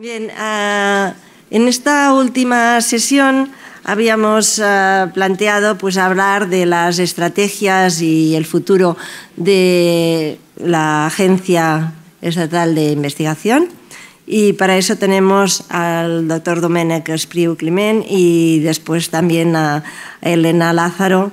Bien, ah, en esta última sesión habíamos ah, planteado pues, hablar de las estrategias y el futuro de la Agencia Estatal de Investigación. Y para eso tenemos al doctor Domènec Espriu climén y después también a Elena Lázaro,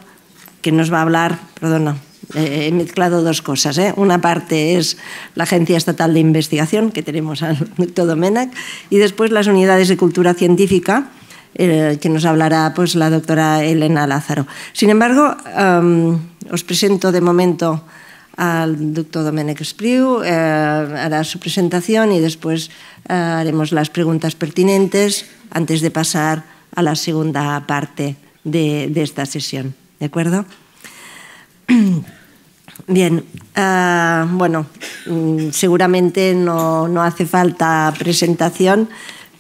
que nos va a hablar, perdona, eh, he mezclado dos cosas. ¿eh? Una parte es la Agencia Estatal de Investigación, que tenemos al Dr. doménac y después las unidades de cultura científica, eh, que nos hablará pues, la doctora Elena Lázaro. Sin embargo, os presento de momento al doctor Domenech Espriu, hará su presentación y después haremos las preguntas pertinentes antes de pasar a la segunda parte de, de esta sesión. ¿De acuerdo? Bien, ah, bueno, mm, seguramente no, no, hace falta presentación,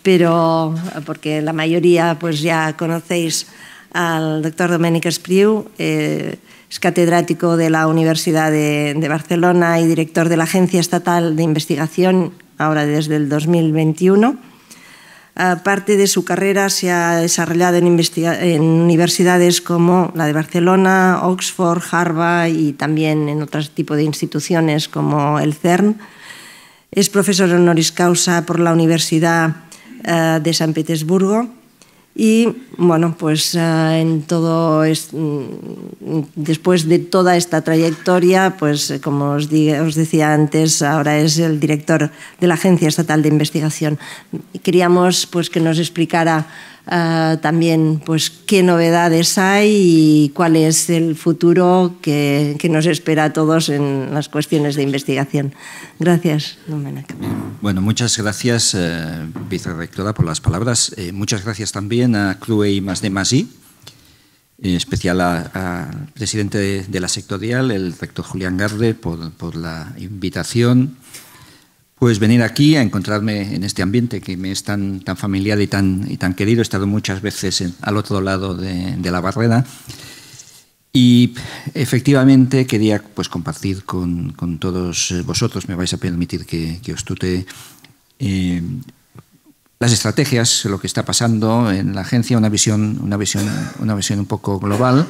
pero ah, porque la mayoría pues ya conocéis al doctor Domènec Espriu, eh, es catedrático de la Universidad de Barcelona y director de la Agencia Estatal de Investigación, ahora desde el 2021 eh, parte de su carrera se ha desarrollado en, universidades como la de Barcelona, Oxford, Harvard y también en otros tipo de instituciones como el CERN. Es profesor honoris causa por la Universidad eh, de San Petersburgo. Y bueno, pues eh, en todo mm, después de toda esta trayectoria, pues eh, como os, os, decía antes, ahora es el director de la Agencia Estatal de Investigación. Queríamos pues que nos explicara Ah, también pues qué novedades hay y cuál es el futuro que, nos espera a todos en las cuestiones de investigación. Gracias, Bueno, muchas gracias, eh, vicerectora, por las palabras. Eh, muchas gracias también a Clue y más de en especial al presidente de, la sectorial, el rector Julián Garde, por, por la invitación pues venir aquí a encontrarme en este ambiente que me es tan, tan familiar y tan, y tan querido. He estado muchas veces al otro lado de, la barrera y efectivamente quería pues, compartir con, todos eh, vosotros, me vais a permitir que, os tute, eh, las estrategias, lo que está pasando en la agencia, una visión, una visión, una visión un poco global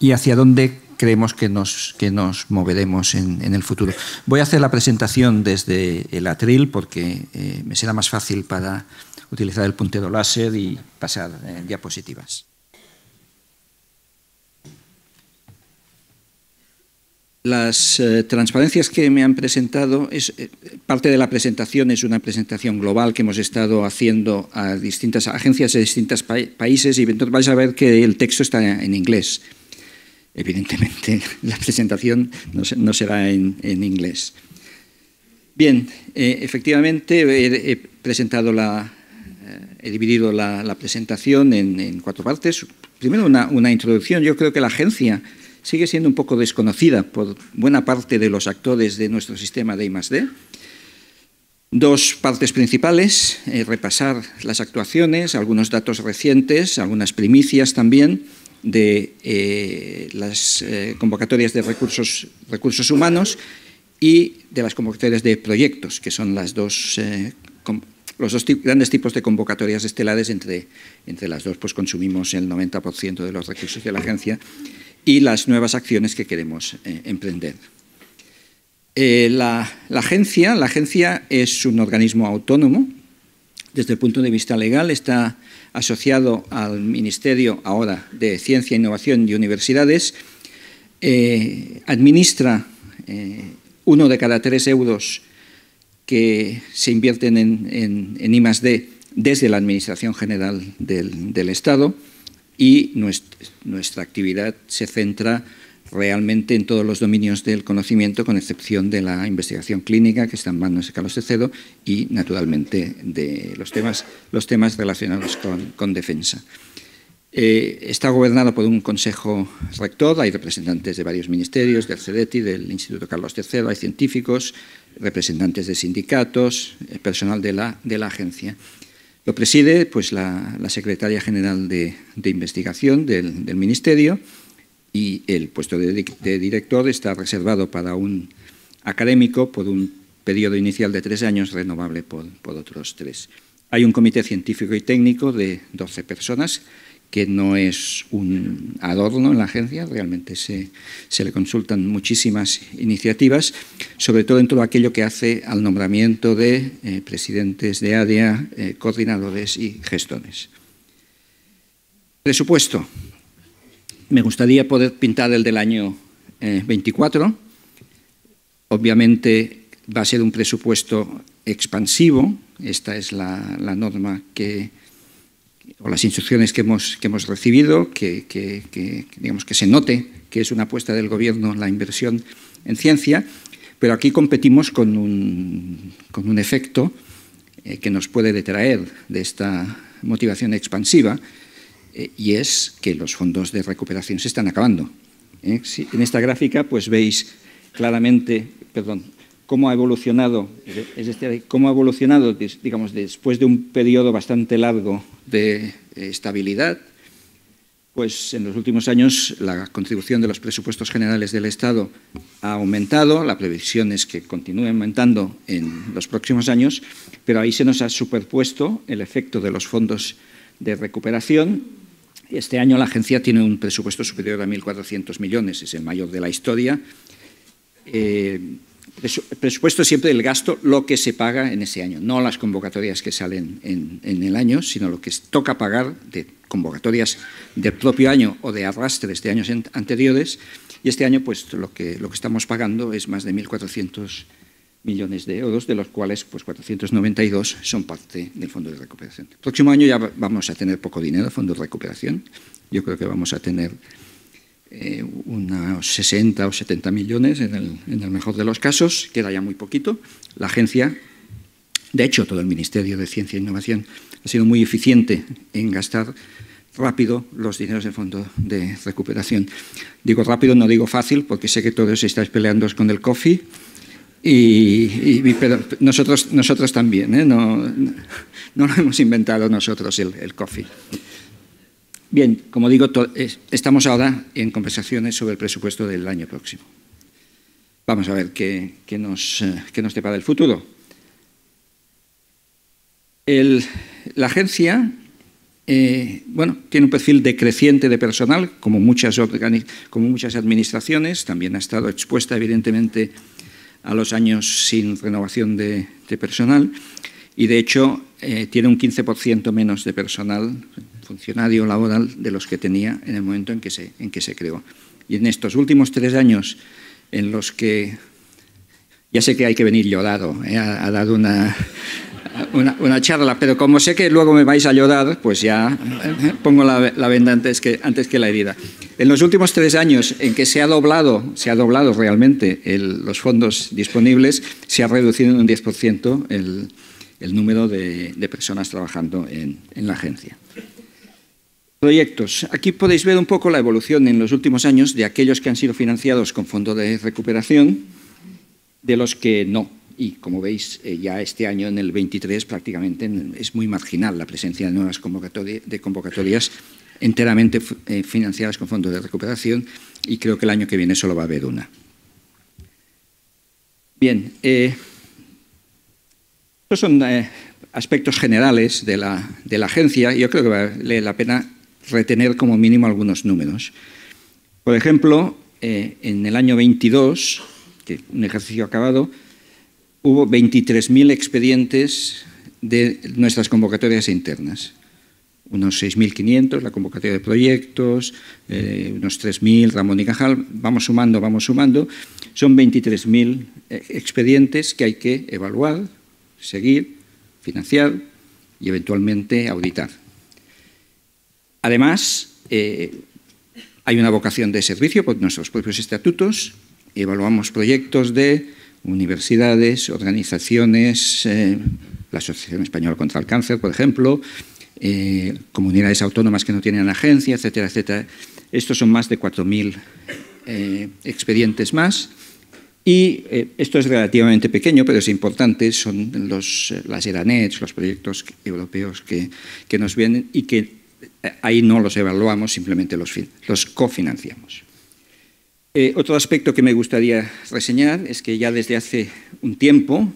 y hacia dónde creemos que nos, que nos moveremos en, en, el futuro. Voy a hacer la presentación desde el atril porque eh, me será más fácil para utilizar el puntero láser y pasar eh, diapositivas. Las eh, transparencias que me han presentado, es, parte de la presentación es una presentación global que hemos estado haciendo a distintas agencias de distintos países y vais a ver que el texto está en inglés. Evidentemente, la presentación no, será en, inglés. Bien, eh, efectivamente he, presentado la, eh, he dividido la, presentación en, cuatro partes. Primero una, introducción. Yo creo que la agencia sigue siendo un poco desconocida por buena parte de los actores de nuestro sistema de I+D. Dos partes principales, eh, repasar las actuaciones, algunos datos recientes, algunas primicias también de eh, las eh, convocatorias de recursos, recursos humanos y de las convocatorias de proyectos, que son eh, los dos grandes tipos de convocatorias estelares. Entre, entre las dos pues, consumimos el 90% de los recursos de la agencia y las nuevas acciones que queremos emprender. la, agencia, la agencia es un organismo autónomo desde el punto de vista legal, está asociado al Ministerio ahora de Ciencia, Innovación y Universidades, eh, administra eh, uno de cada tres euros que se invierten en, en, I+.D. desde la Administración General del, Estado y nuestra, nuestra actividad se centra realmente en todos los dominios del conocimiento, con excepción de la investigación clínica, que está en manos de Carlos III y naturalmente de los temas, los temas relacionados con, defensa. Eh, está gobernado por un consejo rector, hay representantes de varios ministerios, del CEDETI, del Instituto Carlos III, hay científicos, representantes de sindicatos, eh, personal de la, agencia. Lo preside pues, la, secretaria general de, investigación del ministerio, y el puesto de, director está reservado para un académico por un periodo inicial de tres años, renovable por, otros tres. Hay un comité científico y técnico de 12 personas que no es un adorno en la agencia, realmente se, le consultan muchísimas iniciativas, sobre todo en todo aquello que hace al nombramiento de eh, presidentes de área, eh, coordinadores y gestores. Presupuesto me gustaría poder pintar el del año 24. Eh, Obviamente va a ser un presupuesto expansivo. Esta es la, norma que, o las instrucciones que hemos, que hemos recibido, que, digamos que se note que es una apuesta del Gobierno la inversión en ciencia, pero aquí competimos con un, con un efecto eh, que nos puede detraer de esta motivación expansiva, y es que los fondos de recuperación se están acabando. ¿Eh? en esta gráfica pues veis claramente, cómo ha evolucionado, es cómo ha evolucionado, digamos, después de un periodo bastante largo de eh, estabilidad, pues en los últimos años la contribución de los presupuestos generales del Estado ha aumentado, la previsión es que continúe aumentando en los próximos años, pero ahí se nos ha superpuesto el efecto de los fondos de recuperación este año la agencia tiene un presupuesto superior a 1.400 millones, es el mayor de la historia. El eh, presupuesto siempre el gasto, lo que se paga en ese año, no las convocatorias que salen en, el año, sino lo que toca pagar de convocatorias del propio año o de arrastres de años anteriores. Y este año, pues lo que, lo que estamos pagando es más de 1.400 millones millones de euros, de los cuales pues, 492 son parte del Fondo de Recuperación. El próximo año ya vamos a tener poco dinero, Fondo de Recuperación. Yo creo que vamos a tener eh, unos 60 o 70 millones en el, mejor de los casos, queda ya muy poquito. La agencia, de hecho todo el Ministerio de Ciencia e Innovación ha sido muy eficiente en gastar rápido los dineros del Fondo de Recuperación. Digo rápido, no digo fácil, porque sé que todos estáis peleando con el COFI, y, nosotros, nosotros también, ¿eh? no, lo hemos inventado nosotros el, coffee. Bien, como digo, estamos ahora en conversaciones sobre el presupuesto del año próximo. Vamos a ver qué, nos, eh, qué nos depara el futuro. la agencia eh, bueno, tiene un perfil decreciente de personal, como muchas, como muchas administraciones, también ha estado expuesta evidentemente a los años sin renovación de, personal y de hecho eh, tiene un 15% menos de personal funcionario laboral de los que tenía en el momento en que, se, en que se creó. Y en estos últimos tres años en los que ya sé que hay que venir llorado, eh, ha dado una una, charla, pero como sé que luego me vais a llorar, pues ya eh, pongo la, venda antes que, antes que la herida. En los últimos tres años en que se ha doblado, se ha doblado realmente los fondos disponibles, se ha reducido en un 10% el, el número de, personas trabajando en, en la agencia. Proyectos. Aquí podéis ver un poco la evolución en los últimos años de aquellos que han sido financiados con fondos de recuperación, de los que no y como veis eh, ya este año en el 23 prácticamente es muy marginal la presencia de nuevas convocatorias, enteramente eh, financiadas con fondos de recuperación y creo que el año que viene solo va a haber una. Bien, eh, estos son aspectos generales de la, agencia yo creo que vale la pena retener como mínimo algunos números. Por ejemplo, en el año 22, que un ejercicio acabado, hubo 23.000 expedientes de nuestras convocatorias internas. Unos 6.500 la convocatoria de proyectos, eh, unos 3.000 Ramón y Cajal. Vamos sumando, vamos sumando. Son 23.000 eh, expedientes que hay que evaluar, seguir, financiar y eventualmente auditar. Además, eh, hay una vocación de servicio por nuestros propios estatutos. Evaluamos proyectos de universidades, organizaciones, eh, la Asociación Española contra el Cáncer, por ejemplo, eh, comunidades autónomas que no tienen agencia, etcétera, etcétera. Estos son más de 4.000 eh, expedientes más. Y esto es relativamente pequeño, pero es importante, son los, las ERANETs, los proyectos europeos que, nos vienen y que ahí no los evaluamos, simplemente los, los cofinanciamos. Eh, otro aspecto que me gustaría reseñar es que ya desde hace un tiempo,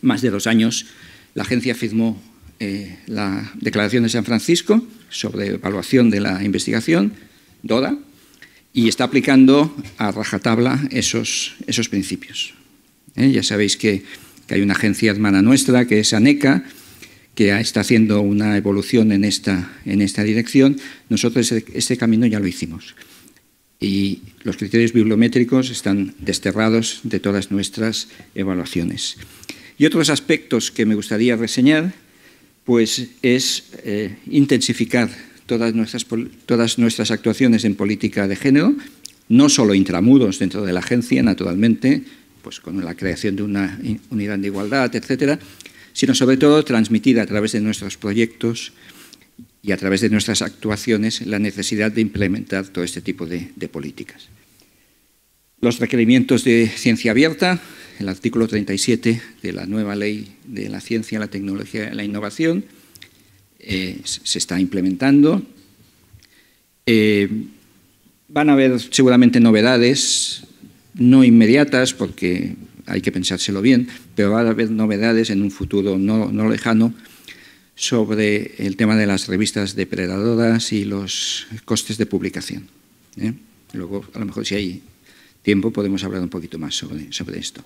más de dos años, la agencia firmó eh, la Declaración de San Francisco sobre evaluación de la investigación, DODA, y está aplicando a rajatabla esos, principios. Eh, ya sabéis que, hay una agencia hermana nuestra, que es ANECA, que está haciendo una evolución en esta, en esta dirección. Nosotros este, este camino ya lo hicimos y los criterios bibliométricos están desterrados de todas nuestras evaluaciones. Y otros aspectos que me gustaría reseñar pues es eh, intensificar todas nuestras, todas nuestras actuaciones en política de género, no solo intramuros dentro de la agencia, naturalmente, pues con la creación de una unidad de igualdad, etcétera, sino sobre todo transmitir a través de nuestros proyectos y a través de nuestras actuaciones la necesidad de implementar todo este tipo de, políticas. Los requerimientos de ciencia abierta, el artículo 37 de la nueva ley de la ciencia, la tecnología y la innovación, eh, se está implementando. Eh, van a haber seguramente novedades, no inmediatas, porque hay que pensárselo bien, pero van a haber novedades en un futuro no, no lejano sobre el tema de las revistas depredadoras y los costes de publicación. ¿eh? Luego, a lo mejor si hay tiempo, podemos hablar un poquito más sobre, sobre esto.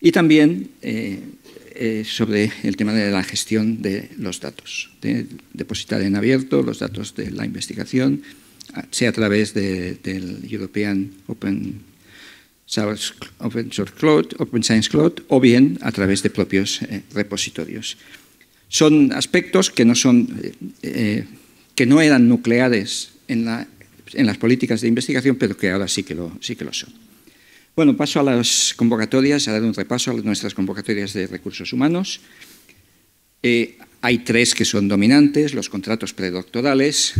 Y también eh, eh, sobre el tema de la gestión de los datos, de depositar en abierto los datos de la investigación, sea a través del European Open Open Source Cloud, Open Science Cloud, o bien a través de propios repositorios. Son aspectos que no, son, eh, eh, que no eran nucleares en, las políticas de investigación, pero que ahora sí que lo, sí que lo son. Bueno, paso a las convocatorias, a dar un repaso a nuestras convocatorias de recursos humanos. Eh, hay tres que son dominantes, los contratos predoctorales,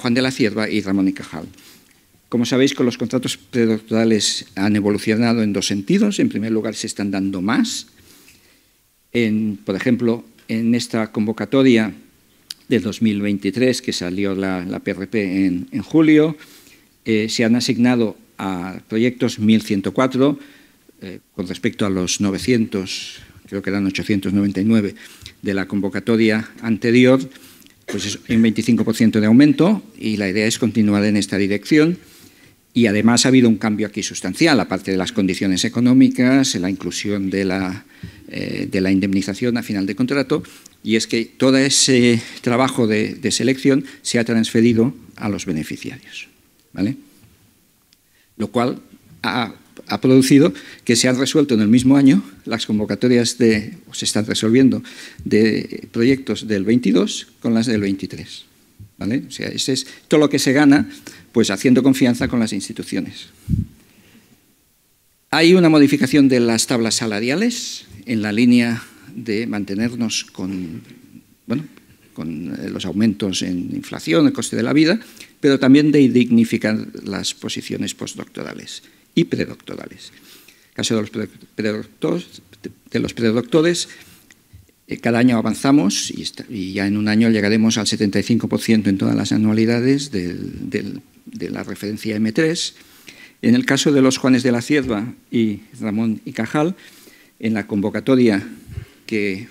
Juan de la Cierva y Ramón y Cajal. Como sabéis, con los contratos predoctorales han evolucionado en dos sentidos. En primer lugar, se están dando más, por ejemplo, en esta convocatoria del 2023, que salió la, PRP en, julio, eh, se han asignado a proyectos 1.104 eh, con respecto a los 900, creo que eran 899 de la convocatoria anterior, pues es un 25% de aumento y la idea es continuar en esta dirección. Y además ha habido un cambio aquí sustancial, aparte de las condiciones económicas, la inclusión de la, eh, indemnización a final de contrato, y es que todo ese trabajo de, selección se ha transferido a los beneficiarios. ¿vale? Lo cual ha, producido que se han resuelto en el mismo año las convocatorias de, o se están resolviendo, de proyectos del 22 con las del 23. O sea, ese es todo lo que se gana pues haciendo confianza con las instituciones. Hay una modificación de las tablas salariales en la línea de mantenernos con, bueno, con eh, los aumentos en inflación, el coste de la vida, pero también de dignificar las posiciones postdoctorales y predoctorales. caso de los de los predoctores eh, cada año avanzamos y, ya en un año llegaremos al 75% en todas las anualidades de la referencia M3. En el caso de los Juanes de la Cierva y Ramón y Cajal, en la convocatoria que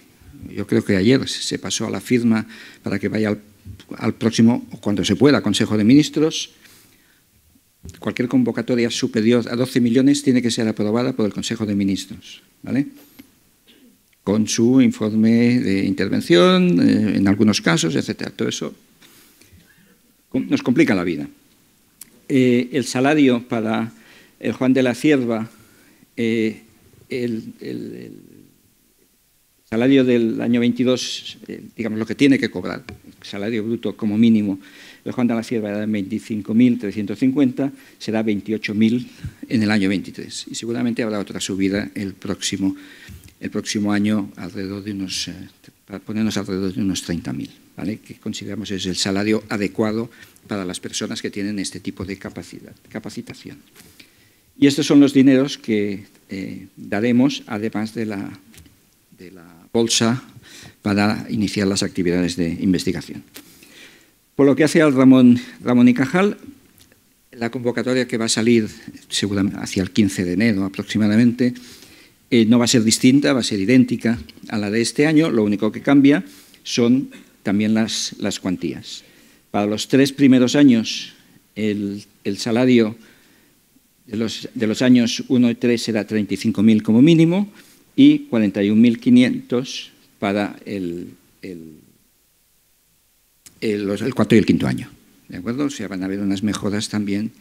yo creo que ayer se pasó a la firma para que vaya al, próximo o cuando se pueda, Consejo de Ministros, cualquier convocatoria superior a 12 millones tiene que ser aprobada por el Consejo de Ministros. ¿vale? con su informe de intervención, eh, en algunos casos, etcétera, Todo eso nos complica la vida. Eh, el salario para el Juan de la Cierva, eh, el, salario del año 22, digamos lo que tiene que cobrar, salario bruto como mínimo, el Juan de la Cierva era 25.350, será 28.000 en el año 23 y seguramente habrá otra subida el próximo el próximo año alrededor de unos, eh, ponernos alrededor de unos 30.000, que consideramos es el salario adecuado para las personas que tienen este tipo de capacidad, capacitación. Y estos son los dineros que eh, daremos, además de la, de la bolsa, para iniciar las actividades de investigación. Por lo que hace al Ramón, Ramón y Cajal, la convocatoria que va a salir seguramente hacia el 15 de enero aproximadamente, eh, no va a ser distinta, va a ser idéntica a la de este año, lo único que cambia son también las, las cuantías. Para los tres primeros años, el, salario de los, años 1 y 3 será 35.000 como mínimo y 41.500 para el, el, el, cuarto y el quinto año. ¿De acuerdo? O sea, van a haber unas mejoras también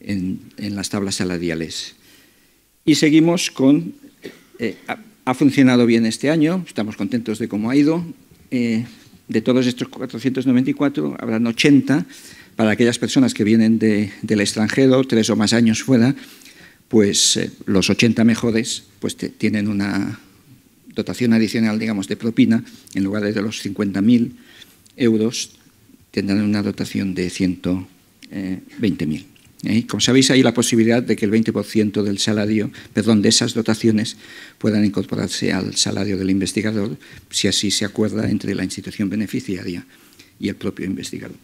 en, en las tablas salariales. Y seguimos con eh, ha, funcionado bien este año, estamos contentos de cómo ha ido. Eh, de todos estos 494, habrán 80 para aquellas personas que vienen del extranjero, tres o más años fuera, pues eh, los 80 mejores pues, tienen una dotación adicional, digamos, de propina, en lugar de los 50.000 euros, tendrán una dotación de 120.000. ¿Eh? Como sabéis, hay la posibilidad de que el 20% del salario, perdón, de esas dotaciones puedan incorporarse al salario del investigador, si así se acuerda entre la institución beneficiaria y el propio investigador.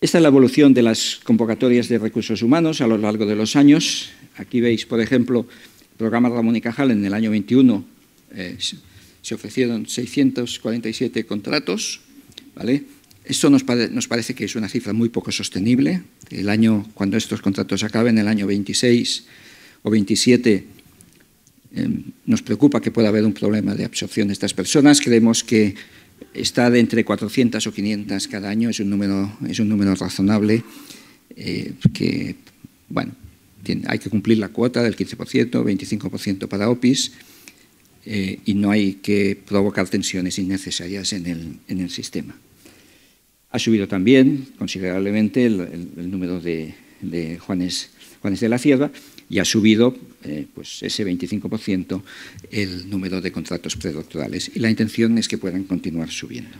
Esta es la evolución de las convocatorias de recursos humanos a lo largo de los años. Aquí veis, por ejemplo, el programa Ramón y Cajal en el año 21 eh, se ofrecieron 647 contratos, ¿vale? Esto nos, parece que es una cifra muy poco sostenible. El año, cuando estos contratos acaben, el año 26 o 27, em, nos preocupa que pueda haber un problema de absorción de estas personas. Creemos que estar entre 400 o 500 cada año es un número, es un número razonable eh, que, bueno, hay que cumplir la cuota del 15%, 25% para OPIS eh, y no hay que provocar tensiones innecesarias en el sistema. Ha subido también considerablemente el, número de, Juanes, de la Cierva y ha subido eh, pues ese 25% el número de contratos predoctorales. Y la intención es que puedan continuar subiendo.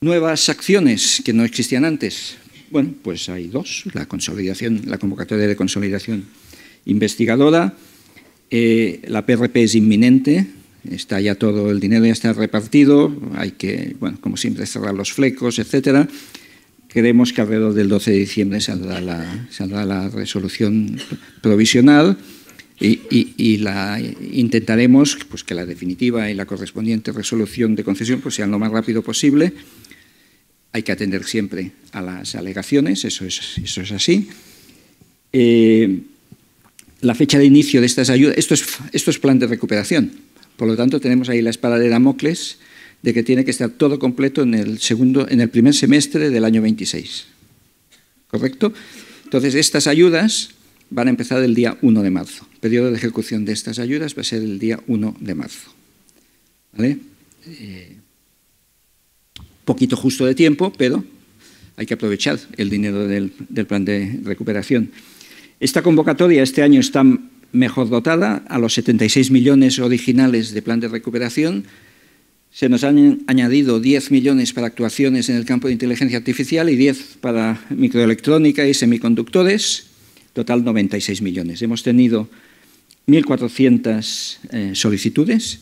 Nuevas acciones que no existían antes. Bueno, pues hay dos: la consolidación, la convocatoria de consolidación investigadora. Eh, la PRP es inminente, está ya todo el dinero ya está repartido, hay que, bueno, como siempre, cerrar los flecos, etcétera. Creemos que alrededor del 12 de diciembre saldrá la, la resolución provisional y, la intentaremos pues, que la definitiva y la correspondiente resolución de concesión pues, sean lo más rápido posible. Hay que atender siempre a las alegaciones, eso es, eso es así. Eh, la fecha de inicio de estas ayudas, esto es, esto es plan de recuperación, por lo tanto, tenemos ahí la espada de Damocles de que tiene que estar todo completo en el, segundo, en el primer semestre del año 26. ¿Correcto? Entonces, estas ayudas van a empezar el día 1 de marzo. El periodo de ejecución de estas ayudas va a ser el día 1 de marzo. ¿Vale? Eh, poquito justo de tiempo, pero hay que aprovechar el dinero del plan de recuperación. Esta convocatoria este año está mejor dotada a los 76 millones originales de plan de recuperación. Se nos han añadido 10 millones para actuaciones en el campo de inteligencia artificial y 10 para microelectrónica y semiconductores, total 96 millones. Hemos tenido 1.400 eh, solicitudes,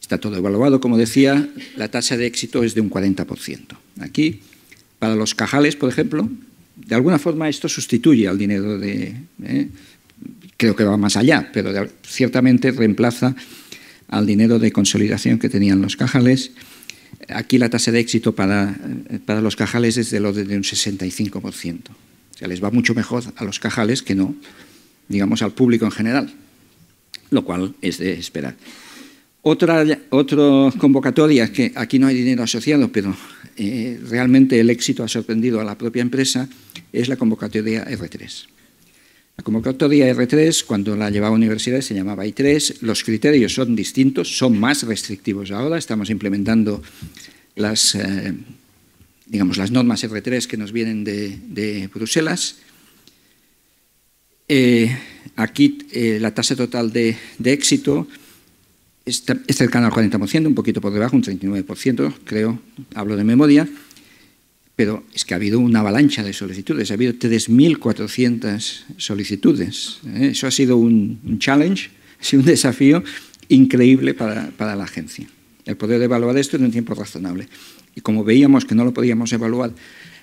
está todo evaluado, como decía, la tasa de éxito es de un 40%. Aquí, para los cajales, por ejemplo, de alguna forma esto sustituye al dinero de... Eh, creo que va más allá, pero ciertamente reemplaza al dinero de consolidación que tenían los cajales. Aquí la tasa de éxito para, eh, los cajales es de orden de un 65%. O sea, les va mucho mejor a los cajales que no, digamos, al público en general, lo cual es de esperar. Otra, otra convocatoria, que aquí no hay dinero asociado, pero eh, realmente el éxito ha sorprendido a la propia empresa, es la convocatoria R3 como convocatoria R3, cuando la llevaba a universidades, se llamaba I3. Los criterios son distintos, son más restrictivos ahora. Estamos implementando las, eh, digamos, las normas R3 que nos vienen de, Bruselas. Eh, aquí eh, la tasa total de, de éxito está, es cercana al 40%, un poquito por debajo, un 39%, creo, hablo de memoria pero es que ha habido una avalancha de solicitudes, ha habido 3.400 solicitudes. ¿eh? Eso ha sido un, challenge, ha un desafío increíble para, para la agencia. El poder evaluar esto en un tiempo razonable. Y como veíamos que no lo podíamos evaluar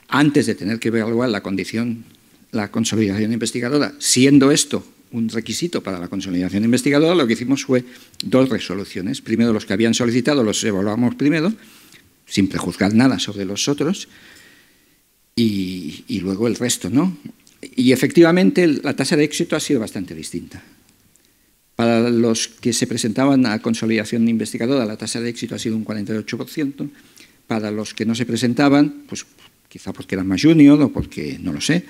antes de tener que evaluar la condición, la consolidación investigadora, siendo esto un requisito para la consolidación investigadora, lo que hicimos fue dos resoluciones. Primero, los que habían solicitado los evaluamos primero, sin prejuzgar nada sobre los otros, y, luego el resto, ¿no? Y efectivamente la tasa de éxito ha sido bastante distinta. Para los que se presentaban a consolidación investigadora, la tasa de éxito ha sido un 48%. Para los que no se presentaban, pues quizá porque eran más junior o porque no lo sé,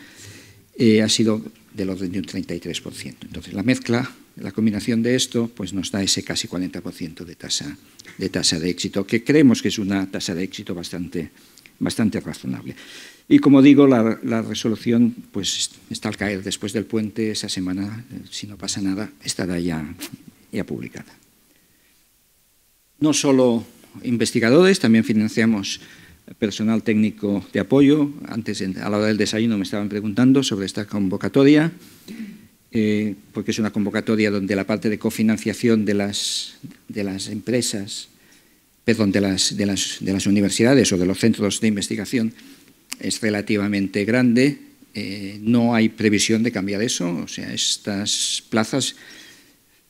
eh, ha sido del orden de un 33%. Entonces la mezcla, la combinación de esto, pues nos da ese casi 40% de tasa, de tasa de éxito, que creemos que es una tasa de éxito bastante, bastante razonable. Y como digo, la, resolución pues, está al caer después del puente, esa semana, eh, si no pasa nada, estará ya, ya publicada. No solo investigadores, también financiamos personal técnico de apoyo. Antes, a la hora del desayuno, me estaban preguntando sobre esta convocatoria, eh, porque es una convocatoria donde la parte de cofinanciación de las, de las empresas, perdón, de de las universidades o de los centros de investigación es relativamente grande. Eh, no hay previsión de cambiar eso. O sea, estas plazas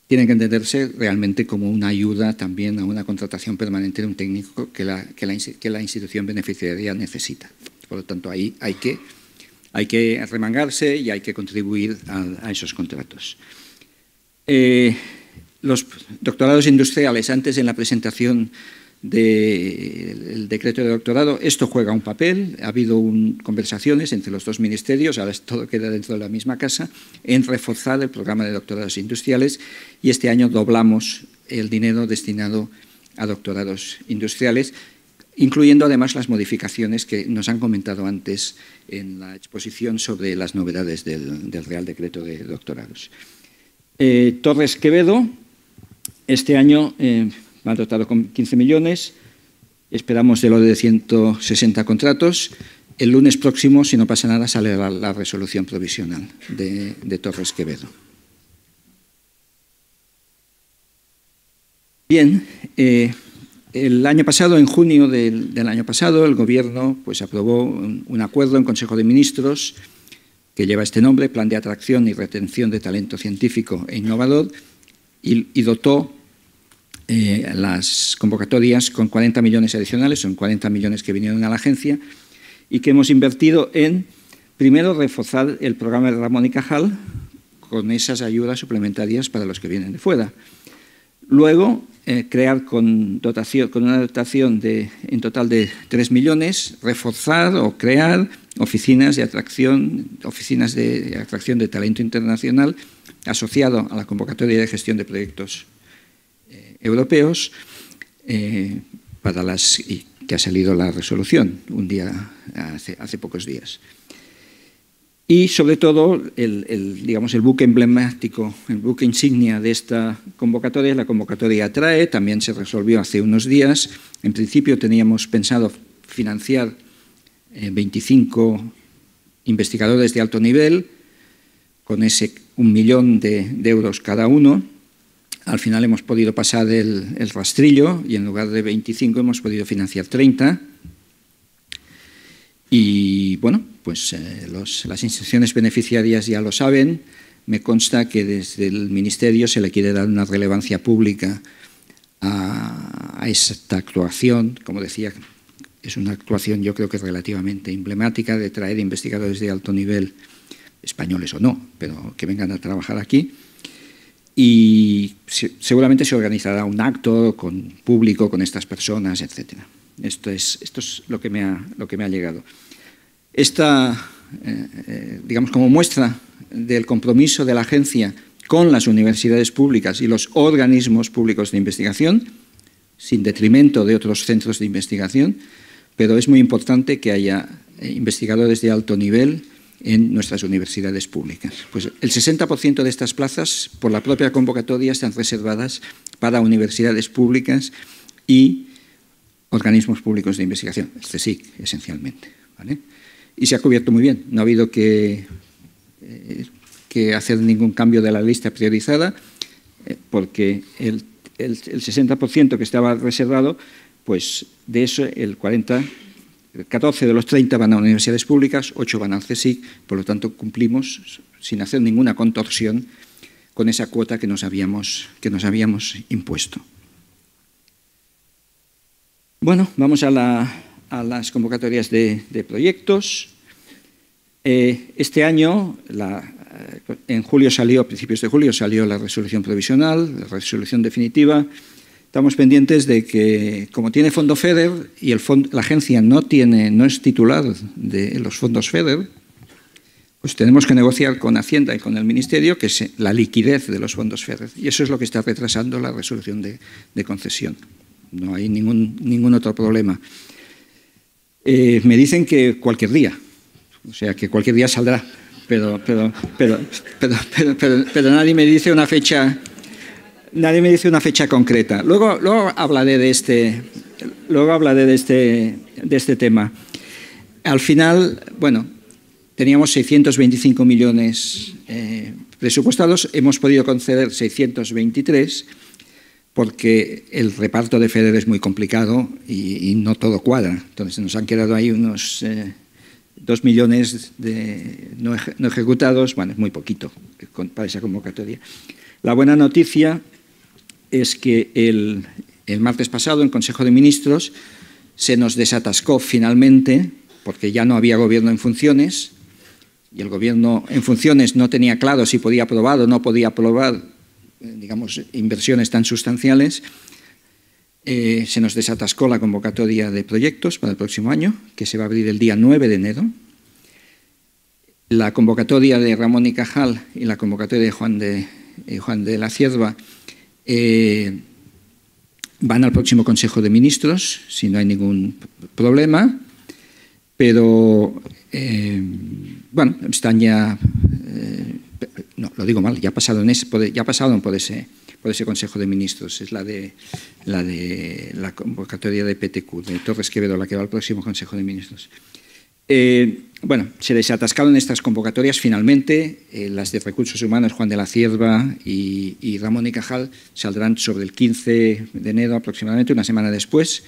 tienen que entenderse realmente como una ayuda también a una contratación permanente de un técnico que la, que la, institución beneficiaria necesita. Por lo tanto, ahí hay que, hay que remangarse y hay que contribuir a, esos contratos. Eh, los doctorados industriales, antes en la presentación del decreto de doctorado. Esto juega un papel. Ha habido conversaciones entre los dos ministerios, ahora todo queda dentro de la misma casa, en reforzar el programa de doctorados industriales y este año doblamos el dinero destinado a doctorados industriales, incluyendo además las modificaciones que nos han comentado antes en la exposición sobre las novedades del, Real Decreto de Doctorados. Eh, Torres Quevedo, este año... Eh, han dotado con 15 millones, esperamos de lo de 160 contratos. El lunes próximo, si no pasa nada, sale la, resolución provisional de, Torres Quevedo. Bien, eh, el año pasado, en junio del, año pasado, el Gobierno pues, aprobó un, acuerdo en Consejo de Ministros que lleva este nombre, Plan de Atracción y Retención de Talento Científico e Innovador, y dotó eh, las convocatorias con 40 millones adicionales, son 40 millones que vinieron a la agencia, y que hemos invertido en, primero, reforzar el programa de Ramón y Cajal con esas ayudas suplementarias para los que vienen de fuera. Luego, eh, crear con, dotación, con una dotación de, en total de 3 millones, reforzar o crear oficinas de atracción, oficinas de atracción de talento internacional asociado a la convocatoria de gestión de proyectos europeos eh, para las que ha salido la resolución un día hace, pocos días. Y sobre todo, el, digamos, el buque emblemático, el buque insignia de esta convocatoria, la convocatoria ATRAE, también se resolvió hace unos días. En principio teníamos pensado financiar 25 eh, investigadores de alto nivel, con ese un millón de euros cada uno, al final hemos podido pasar el, rastrillo y en lugar de 25 hemos podido financiar 30. Y bueno, pues eh, las instituciones beneficiarias ya lo saben. Me consta que desde el Ministerio se le quiere dar una relevancia pública a, a esta actuación, como decía, es una actuación yo creo que relativamente emblemática de traer investigadores de alto nivel, españoles o no, pero que vengan a trabajar aquí y seguramente se organizará un acto con público, con estas personas, etc. Esto es, esto es lo, que me ha, lo que me ha llegado. Esta, eh, eh, digamos, como muestra del compromiso de la agencia con las universidades públicas y los organismos públicos de investigación, sin detrimento de otros centros de investigación, pero es muy importante que haya eh, investigadores de alto nivel, en nuestras universidades públicas. Pues el 60% de estas plazas, por la propia convocatoria, están reservadas para universidades públicas y organismos públicos de investigación, el este CSIC esencialmente. Y se ha cubierto muy bien, no ha habido que, eh, hacer ningún cambio de la lista priorizada, eh, porque el, el 60% que estaba reservado, pues de eso el 40% 14 de los 30 van a universidades públicas, 8 van al CSIC, por lo tanto cumplimos sin hacer ninguna contorsión con esa cuota que nos habíamos, que nos habíamos impuesto. Bueno, vamos a, las convocatorias de, proyectos. Eh, este año, eh, en julio salió, a principios de julio, salió la resolución provisional, la resolución definitiva, Estamos pendientes de que, como tiene fondo FEDER y el la agencia no, tiene, no es titular de los fondos FEDER, pues tenemos que negociar con Hacienda y con el Ministerio que es la liquidez de los fondos FEDER. Y eso es lo que está retrasando la resolución de, concesión. No hay ningún, ningún otro problema. Eh, me dicen que cualquier día, o sea, que cualquier día saldrá, pero, pero, pero, pero, nadie me dice una fecha, nadie me dice una fecha concreta. Luego, luego hablaré de este, luego hablaré de este, de este tema. Al final, bueno, teníamos 625 millones eh, presupuestados, hemos podido conceder 623 porque el reparto de FEDER es muy complicado y, no todo cuadra. Entonces nos han quedado ahí unos 2 eh, millones de no ejecutados, bueno, es muy poquito para esa convocatoria. La buena noticia es que el, martes pasado en Consejo de Ministros se nos desatascó finalmente, porque ya no había gobierno en funciones, y el gobierno en funciones no tenía claro si podía aprobar o no podía aprobar, eh, digamos, inversiones tan sustanciales, eh, se nos desatascó la convocatoria de proyectos para el próximo año, que se va a abrir el día 9 de enero. La convocatoria de Ramón y Cajal y la convocatoria de Juan de, eh, Juan de la Cierva eh, van al próximo Consejo de Ministros, si no hay ningún problema, pero eh, bueno, están ya, eh, no, lo digo mal, ya pasaron, ya por ese Consejo de Ministros, es la de la, de, la convocatoria de PTQ, de Torres Quevedo, la que va al próximo Consejo de Ministros bueno, se les estas convocatorias finalmente. Eh, las de Recursos Humanos, Juan de la Cierva y, Ramón y Cajal saldrán sobre el 15 de enero aproximadamente, una semana después.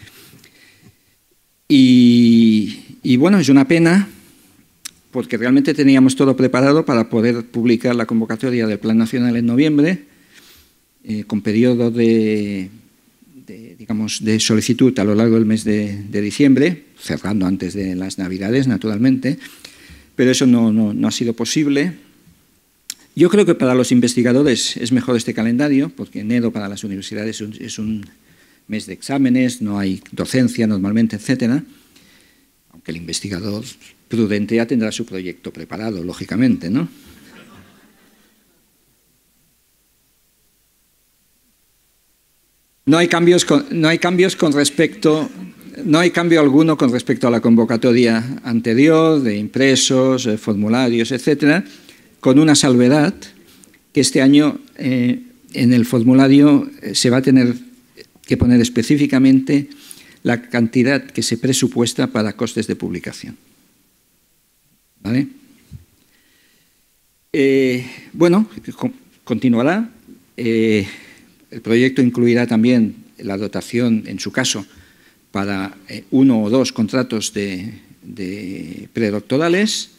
Y, bueno, es una pena porque realmente teníamos todo preparado para poder publicar la convocatoria del Plan Nacional en noviembre, eh, con periodo de, digamos, de solicitud a lo largo del mes de, diciembre, cerrando antes de las Navidades, naturalmente, pero eso no, ha sido posible. Yo creo que para los investigadores es mejor este calendario, porque enero para las universidades es un mes de exámenes, no hay docencia normalmente, etcétera. Aunque el investigador prudente ya tendrá su proyecto preparado, lógicamente, ¿no? No hay cambios con, respecto no hay cambio alguno con respecto a la convocatoria anterior de impresos, formularios, etcétera, con una salvedad que este año eh, en el formulario eh, se va a tener que poner específicamente la cantidad que se presupuesta para costes de publicación. Eh, bueno, continuará. El proyecto incluirá también la dotación, en su caso, para eh, uno o dos contratos de, predoctorales.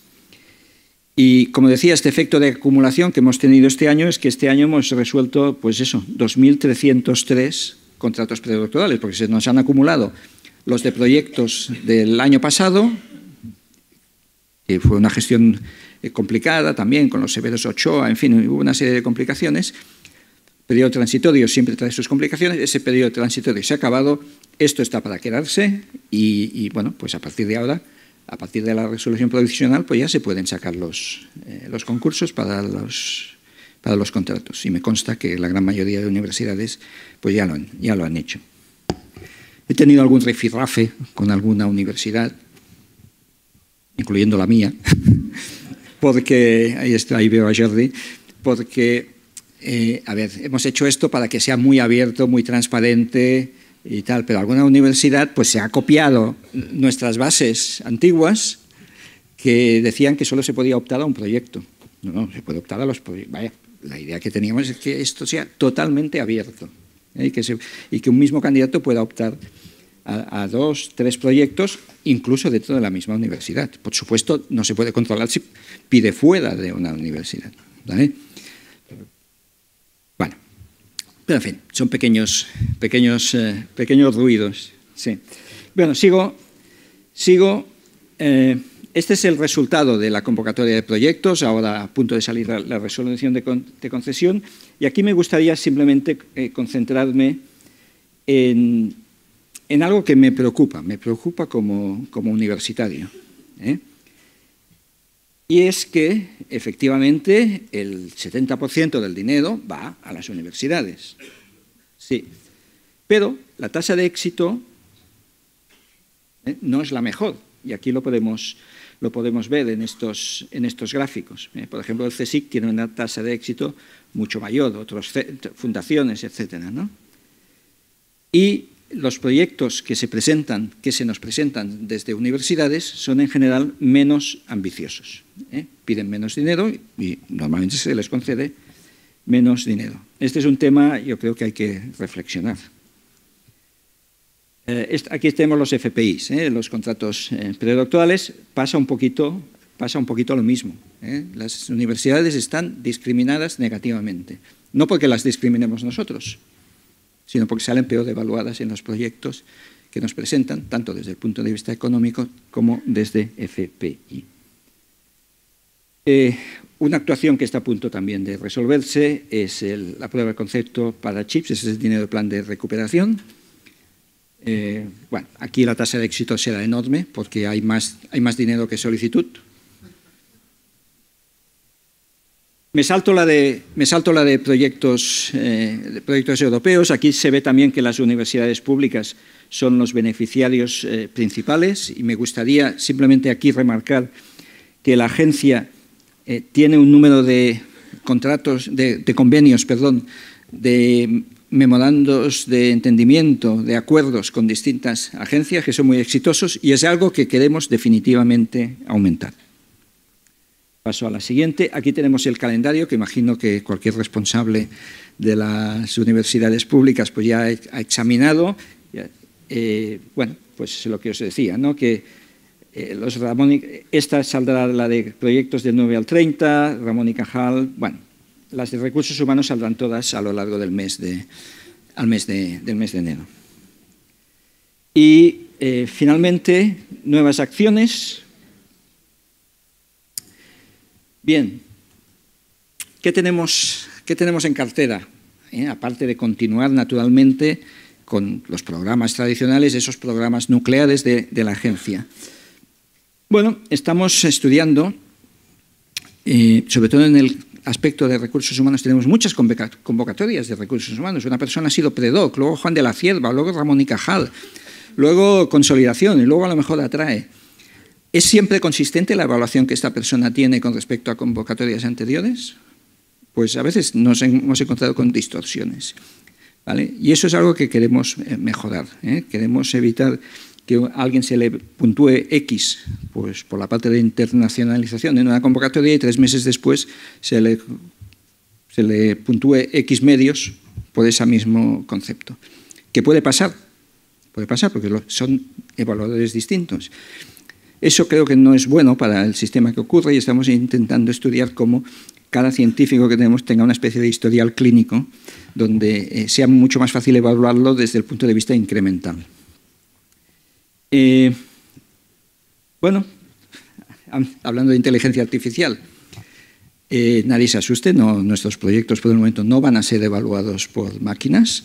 Y como decía, este efecto de acumulación que hemos tenido este año es que este año hemos resuelto, pues eso, 2.303 contratos predoctorales, porque se nos han acumulado los de proyectos del año pasado, que fue una gestión eh, complicada también con los severos Ochoa, en fin, hubo una serie de complicaciones, periodo transitorio siempre trae sus complicaciones, ese periodo transitorio se ha acabado, esto está para quedarse y, bueno, pues a partir de ahora, a partir de la resolución provisional, pues ya se pueden sacar los, eh, los concursos para los, para los contratos. Y me consta que la gran mayoría de universidades pues ya lo han, ya lo han hecho. He tenido algún refirrafe con alguna universidad, incluyendo la mía, porque ahí, está, ahí veo a Jordi, porque eh, a ver, hemos hecho esto para que sea muy abierto, muy transparente y tal, pero alguna universidad pues se ha copiado nuestras bases antiguas que decían que solo se podía optar a un proyecto. No, no, se puede optar a los proyectos. Vaya, la idea que teníamos es que esto sea totalmente abierto ¿eh? y, que un mismo candidato pueda optar a, a, dos, tres proyectos, incluso dentro de la misma universidad. Por supuesto, no se puede controlar si pide fuera de una universidad. ¿vale? en fin, son pequeños, pequeños, eh, pequeños ruidos. Bueno, sigo. sigo eh, este es el resultado de la convocatoria de proyectos, ahora a punto de salir la, resolución de, concesión. Y aquí me gustaría simplemente eh, concentrarme en, algo que me preocupa, me preocupa como, como universitario. ¿eh? Y es que, efectivamente, el 70% del dinero va a las universidades. Sí. Pero la tasa de éxito eh, no es la mejor. Y aquí lo podemos, lo podemos ver en estos, en estos gráficos. Eh. Por ejemplo, el CSIC tiene una tasa de éxito mucho mayor, otras fundaciones, etc. ¿no? Y los proyectos que se presentan, que se nos presentan desde universidades, son en general menos ambiciosos. ¿eh? Piden menos dinero y normalmente se les concede menos dinero. Este es un tema, yo creo que hay que reflexionar. Eh, aquí tenemos los FPIs, ¿eh? los contratos predoctorales. Pasa un poquito, pasa un poquito lo mismo. Las universidades están discriminadas negativamente. No porque las discriminemos nosotros, sino porque salen peor evaluadas en los proyectos que nos presentan, tanto desde el punto de vista económico como desde FPI. Eh, una actuación que está a punto también de resolverse es la prueba de concepto para chips, ese es el dinero del plan de recuperación. Eh, bueno, aquí la tasa de éxito será enorme porque hay más, hay más dinero que solicitud, Me salto la de, eh, de, proyectos, europeos. Aquí se ve también que las universidades públicas son los beneficiarios eh, principales y me gustaría simplemente aquí remarcar que la agencia eh, tiene un número de contratos, de, de convenios, perdón, de memorandos de entendimiento, de acuerdos con distintas agencias que son muy exitosos y es algo que queremos definitivamente aumentar. Paso a la siguiente. Aquí tenemos el calendario, que imagino que cualquier responsable de las universidades públicas pues ya ha examinado. Eh, bueno, pues lo que os decía, ¿no? que eh, los Ramón esta saldrá la de proyectos del 9 al 30, Ramón y Cajal, bueno, las de recursos humanos saldrán todas a lo largo del mes de, al mes del mes de enero. Y eh, finalmente, nuevas acciones, Bien, ¿qué tenemos, en cartera? Eh, aparte de continuar naturalmente con los programas tradicionales, esos programas nucleares de, la agencia. Bueno, estamos estudiando, eh, sobre todo en el aspecto de recursos humanos, tenemos muchas convocatorias de recursos humanos. Una persona ha sido Predoc, luego Juan de la Cierva, luego Ramón y Cajal, luego Consolidación y luego a lo mejor Atrae. ¿Es siempre consistente la evaluación que esta persona tiene con respecto a convocatorias anteriores? Pues a veces nos hemos encontrado con distorsiones. Y eso es algo que queremos eh, mejorar. ¿eh? Queremos evitar que a alguien se le puntúe X pues, por la parte de internacionalización en una convocatoria y tres meses después se le, se le puntúe X medios por ese mismo concepto. Que puede pasar? Puede pasar porque son evaluadores distintos. Eso creo que no es bueno para el sistema que ocurre y estamos intentando estudiar cómo cada científico que tenemos tenga una especie de historial clínico donde eh, sea mucho más fácil evaluarlo desde el punto de vista incremental. Eh, bueno, hablando de inteligencia artificial, eh, nadie se asuste, nuestros proyectos por el momento no van a ser evaluados por máquinas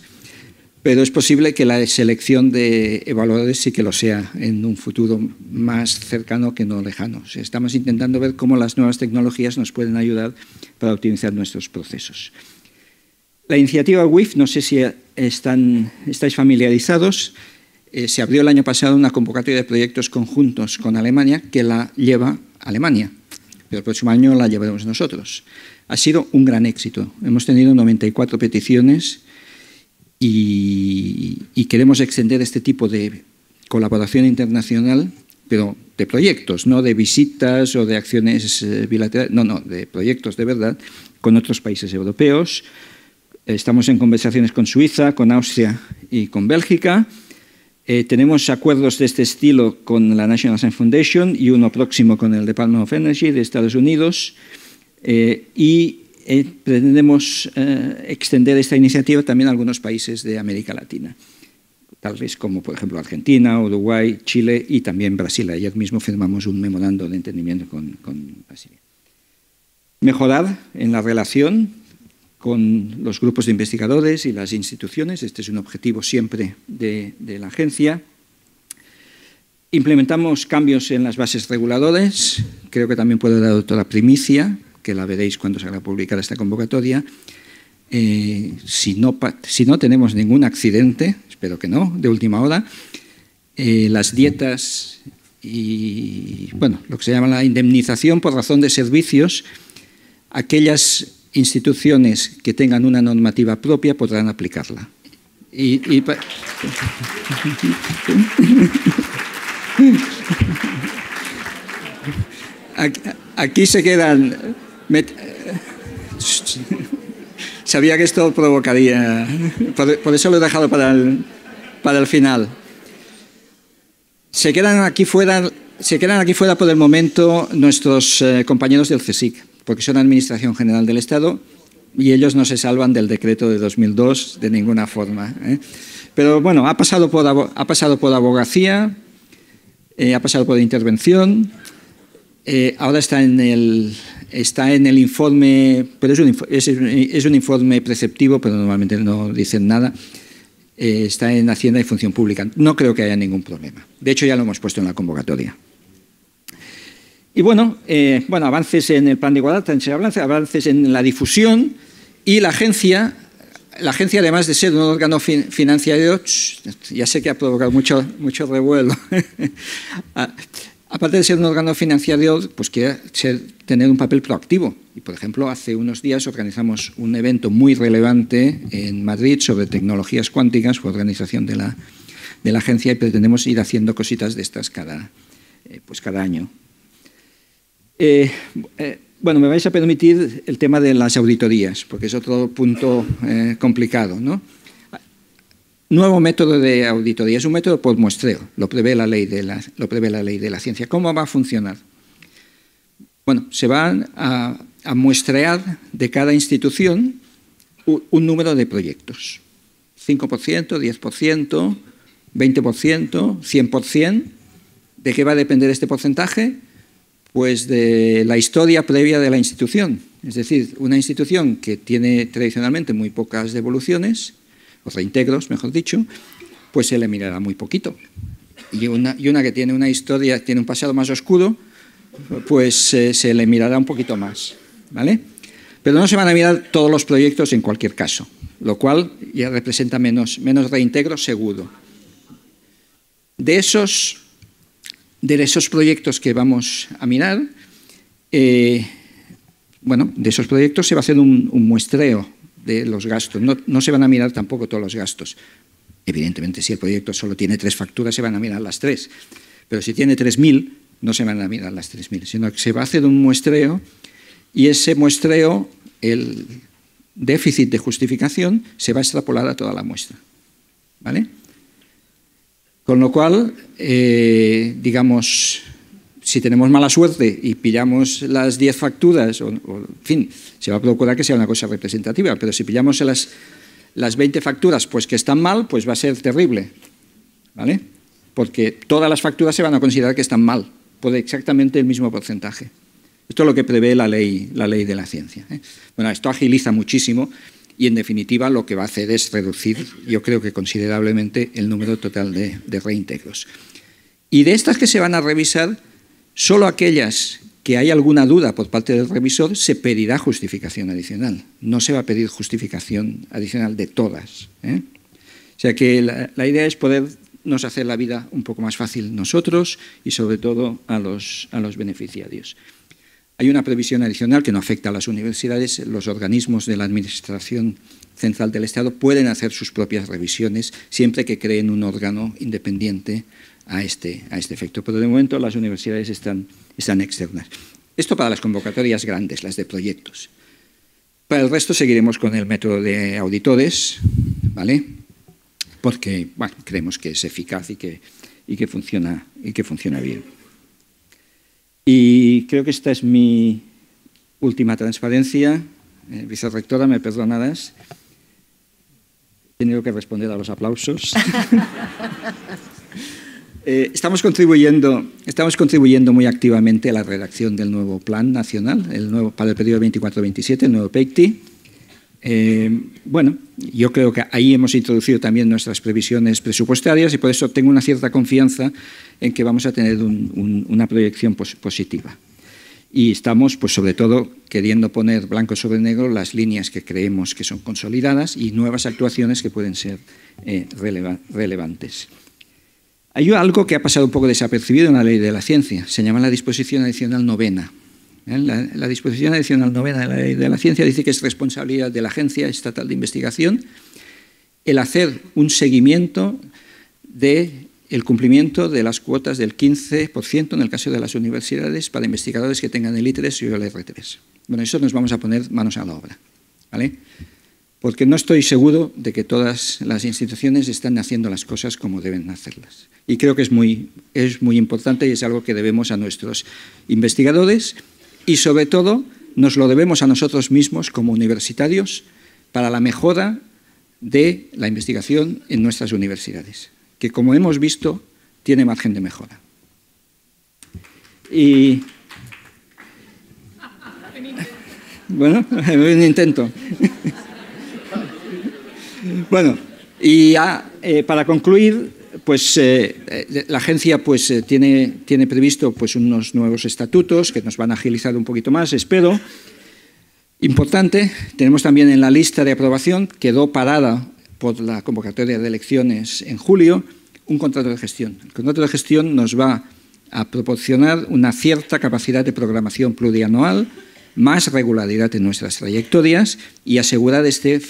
pero es posible que la selección de evaluadores sí que lo sea en un futuro más cercano que no lejano. Estamos intentando ver cómo las nuevas tecnologías nos pueden ayudar para optimizar nuestros procesos. La iniciativa WIF, no sé si están, estáis familiarizados, eh, se abrió el año pasado una convocatoria de proyectos conjuntos con Alemania que la lleva Alemania, pero el próximo año la llevaremos nosotros. Ha sido un gran éxito. Hemos tenido 94 peticiones y, queremos extender este tipo de colaboración internacional, pero de proyectos, no de visitas o de acciones eh, bilaterales, no, no, de proyectos de verdad con otros países europeos. Estamos en conversaciones con Suiza, con Austria y con Bélgica. Eh, tenemos acuerdos de este estilo con la National Science Foundation y uno próximo con el Department of Energy de Estados Unidos. Eh, y eh, pretendemos eh, extender esta iniciativa también a algunos países de América Latina, Tal vez como por ejemplo Argentina, Uruguay, Chile y también Brasil. Ayer mismo firmamos un memorando de entendimiento con, Brasil. Mejorar en la relación con los grupos de investigadores y las instituciones, este es un objetivo siempre de, la agencia. Implementamos cambios en las bases reguladoras, creo que también puede dar otra primicia, que la veréis cuando se haga publicar esta convocatoria. Eh, si, no, si no tenemos ningún accidente, espero que no, de última hora, eh, las dietas y, bueno, lo que se llama la indemnización por razón de servicios, aquellas instituciones que tengan una normativa propia podrán aplicarla. aquí se quedan Sabía que esto provocaría, por, eso lo he dejado para el, final. Se quedan aquí fuera se quedan aquí fuera por el momento nuestros eh, compañeros del CSIC, porque son Administración General del Estado y ellos no se salvan del decreto de 2002 de ninguna forma. ¿eh? Pero bueno, ha pasado por, ha pasado por abogacía, eh, ha pasado por intervención, eh, ahora está en el, está en el informe, pero es un, informe preceptivo, pero normalmente no dicen nada. Eh, está en Hacienda y Función Pública. No creo que haya ningún problema. De hecho, ya lo hemos puesto en la convocatoria. Y bueno, eh, bueno avances en el plan de igualdad, avances en la difusión y la agencia la agencia, además de ser un órgano financiero, ya sé que ha provocado mucho, mucho revuelo, ah, aparte de ser un órgano financiero, pues quiere tener un papel proactivo. Y, por ejemplo, hace unos días organizamos un evento muy relevante en Madrid sobre tecnologías cuánticas, fue organización de la, agencia, y pretendemos ir haciendo cositas de estas cada, eh, pues cada año. Eh, eh, bueno, me vais a permitir el tema de las auditorías, porque es otro punto complicado, ¿no? Nuevo método de auditoría, es un método por muestreo, lo prevé la ley de la, lo prevé la, ley de la ciencia. ¿Cómo va a funcionar? Bueno, se van a, muestrear de cada institución un, un número de proyectos. 5%, 10%, 20%, 100%. ¿De qué va a depender este porcentaje? Pues de la historia previa de la institución. Es decir, una institución que tiene tradicionalmente muy pocas devoluciones, reintegros, mejor dicho, pues se le mirará muy poquito. Y una, y una que tiene una historia, tiene un pasado más oscuro, pues eh, se le mirará un poquito más, ¿vale? Pero no se van a mirar todos los proyectos en cualquier caso, lo cual ya representa menos, menos reintegro seguro. De esos, de esos proyectos que vamos a mirar, eh, bueno, de esos proyectos se va a hacer un muestreo de los gastos. No, se van a mirar tampoco todos los gastos. Evidentemente, si el proyecto solo tiene tres facturas, se van a mirar las tres. Pero si tiene 3.000, no se van a mirar las 3.000, sino que se va a hacer un muestreo y ese muestreo, el déficit de justificación, se va a extrapolar a toda la muestra. ¿Vale? Con lo cual, eh, digamos, si tenemos mala suerte y pillamos las 10 facturas, en fin, se va a procurar que sea una cosa representativa, pero si pillamos las, las 20 facturas pues que están mal, pues va a ser terrible, ¿vale? Porque todas las facturas se van a considerar que están mal, por exactamente el mismo porcentaje. Esto es lo que prevé la ley, la ley de la ciencia. ¿eh? Bueno, esto agiliza muchísimo y en definitiva lo que va a hacer es reducir, yo creo que considerablemente, el número total de reintegros. Y de estas que se van a revisar, Solo aquellas que hay alguna duda por parte del revisor se pedirá justificación adicional. No se va a pedir justificación adicional de todas. ¿eh? O sea que la, idea es podernos hacer la vida un poco más fácil nosotros y sobre todo a los beneficiarios. Hay una previsión adicional que no afecta a las universidades. Los organismos de la Administración Central del Estado pueden hacer sus propias revisiones siempre que creen un órgano independiente a este, a este efecto. Pero de momento las universidades están, están externas. Esto para las convocatorias grandes, las de proyectos. Para el resto seguiremos con el método de auditores, ¿vale? Porque creemos que es eficaz y que, y que, funciona, y que funciona bien. Y creo que esta es mi última transparencia. Eh, vicerrectora, me perdonarás. He tenido que responder a los aplausos. Eh, estamos, contribuyendo, estamos contribuyendo muy activamente a la redacción del nuevo Plan Nacional el nuevo, para el periodo 24-27, el nuevo PECTI. Eh, bueno, yo creo que ahí hemos introducido también nuestras previsiones presupuestarias y por eso tengo una cierta confianza en que vamos a tener una proyección positiva. Y estamos, pues sobre todo, queriendo poner blanco sobre negro las líneas que creemos que son consolidadas y nuevas actuaciones que pueden ser eh, relevantes. Hay algo que ha pasado un poco desapercibido en la ley de la ciencia. Se llama la disposición adicional novena ¿eh? La, disposición adicional novena de la Ley de la Ciencia dice que es responsabilidad de la Agencia Estatal de Investigación el hacer un seguimiento del cumplimiento de las cuotas del 15% en el caso de las universidades para investigadores que tengan el I3 y el R3. Bueno, eso nos vamos a poner manos a la obra, ¿vale? Porque no estoy seguro de que todas las instituciones están haciendo las cosas como deben hacerlas. Y creo que es muy, es muy importante y es algo que debemos a nuestros investigadores y sobre todo nos lo debemos a nosotros mismos como universitarios para la mejora de la investigación en nuestras universidades, que como hemos visto tiene margen de mejora. Y bueno, un intento. bueno, y eh, para concluir, pues eh, eh, la agencia pues, eh, tiene, tiene previsto pues, unos nuevos estatutos que nos van a agilizar un poquito más, espero. Importante, tenemos también en la lista de aprobación, quedó parada por la convocatoria de elecciones en julio, un contrato de gestión. El contrato de gestión nos va a proporcionar una cierta capacidad de programación plurianual, más regularidad en nuestras trayectorias y asegurar este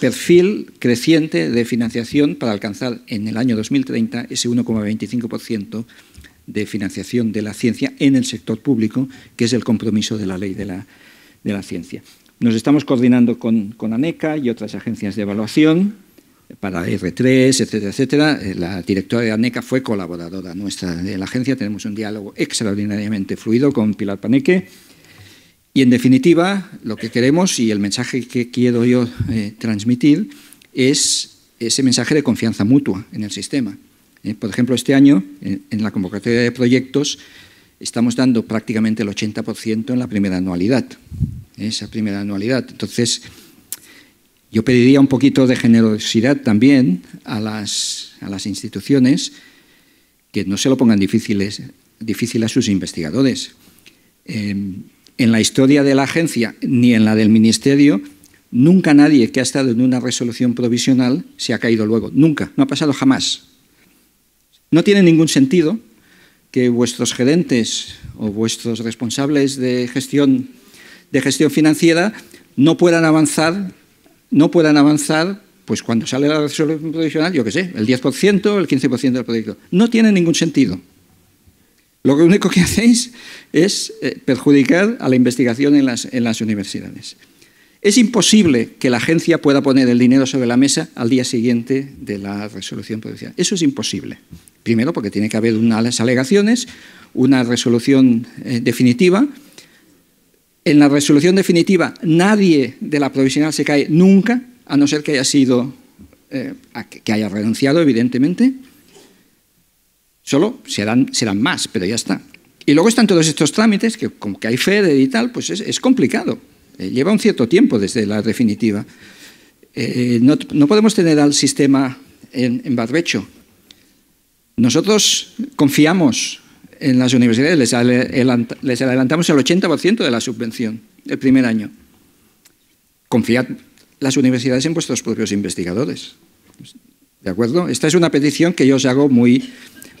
perfil creciente de financiación para alcanzar en el año 2030 ese 1,25% de financiación de la ciencia en el sector público, que es el compromiso de la ley de la, ciencia. Nos estamos coordinando con, con, ANECA y otras agencias de evaluación eh, para R3, etcétera, etcétera. Eh, la directora de ANECA fue colaboradora nuestra de la agencia. Tenemos un diálogo extraordinariamente fluido con Pilar Paneque y en definitiva, lo que queremos y el mensaje que quiero yo eh, transmitir es ese mensaje de confianza mutua en el sistema. Eh, por ejemplo, este año, en, la convocatoria de proyectos, estamos dando prácticamente el 80% en la primera anualidad. Eh, esa primera anualidad. Entonces, yo pediría un poquito de generosidad también a las, a las instituciones que no se lo pongan difícil a sus investigadores. Em, en la historia de la agencia ni en la del ministerio, nunca nadie que ha estado en una resolución provisional se ha caído luego. Nunca, no ha pasado jamás. No tiene ningún sentido que vuestros gerentes o vuestros responsables de gestión, de gestión financiera no puedan avanzar, no puedan avanzar pues cuando sale la resolución provisional, yo qué sé, el 10%, el 15% del proyecto. No tiene ningún sentido. Lo único que hacéis es eh, perjudicar a la investigación en las, universidades. Es imposible que la agencia pueda poner el dinero sobre la mesa al día siguiente de la resolución provisional. Eso es imposible. Primero, porque tiene que haber unas alegaciones, una resolución eh, definitiva. En la resolución definitiva nadie de la provisional se cae nunca, a no ser que haya sido, eh, que haya renunciado, evidentemente. Solo serán, serán más, pero ya está. Y luego están todos estos trámites, que como que hay FEDER y tal, pues es, complicado. Eh, lleva un cierto tiempo desde la definitiva. Eh, no, podemos tener al sistema en, en barbecho. Nosotros confiamos en las universidades, les, adelantamos el 80% de la subvención el primer año. Confiad las universidades en vuestros propios investigadores. ¿De acuerdo? Esta es una petición que yo os hago muy,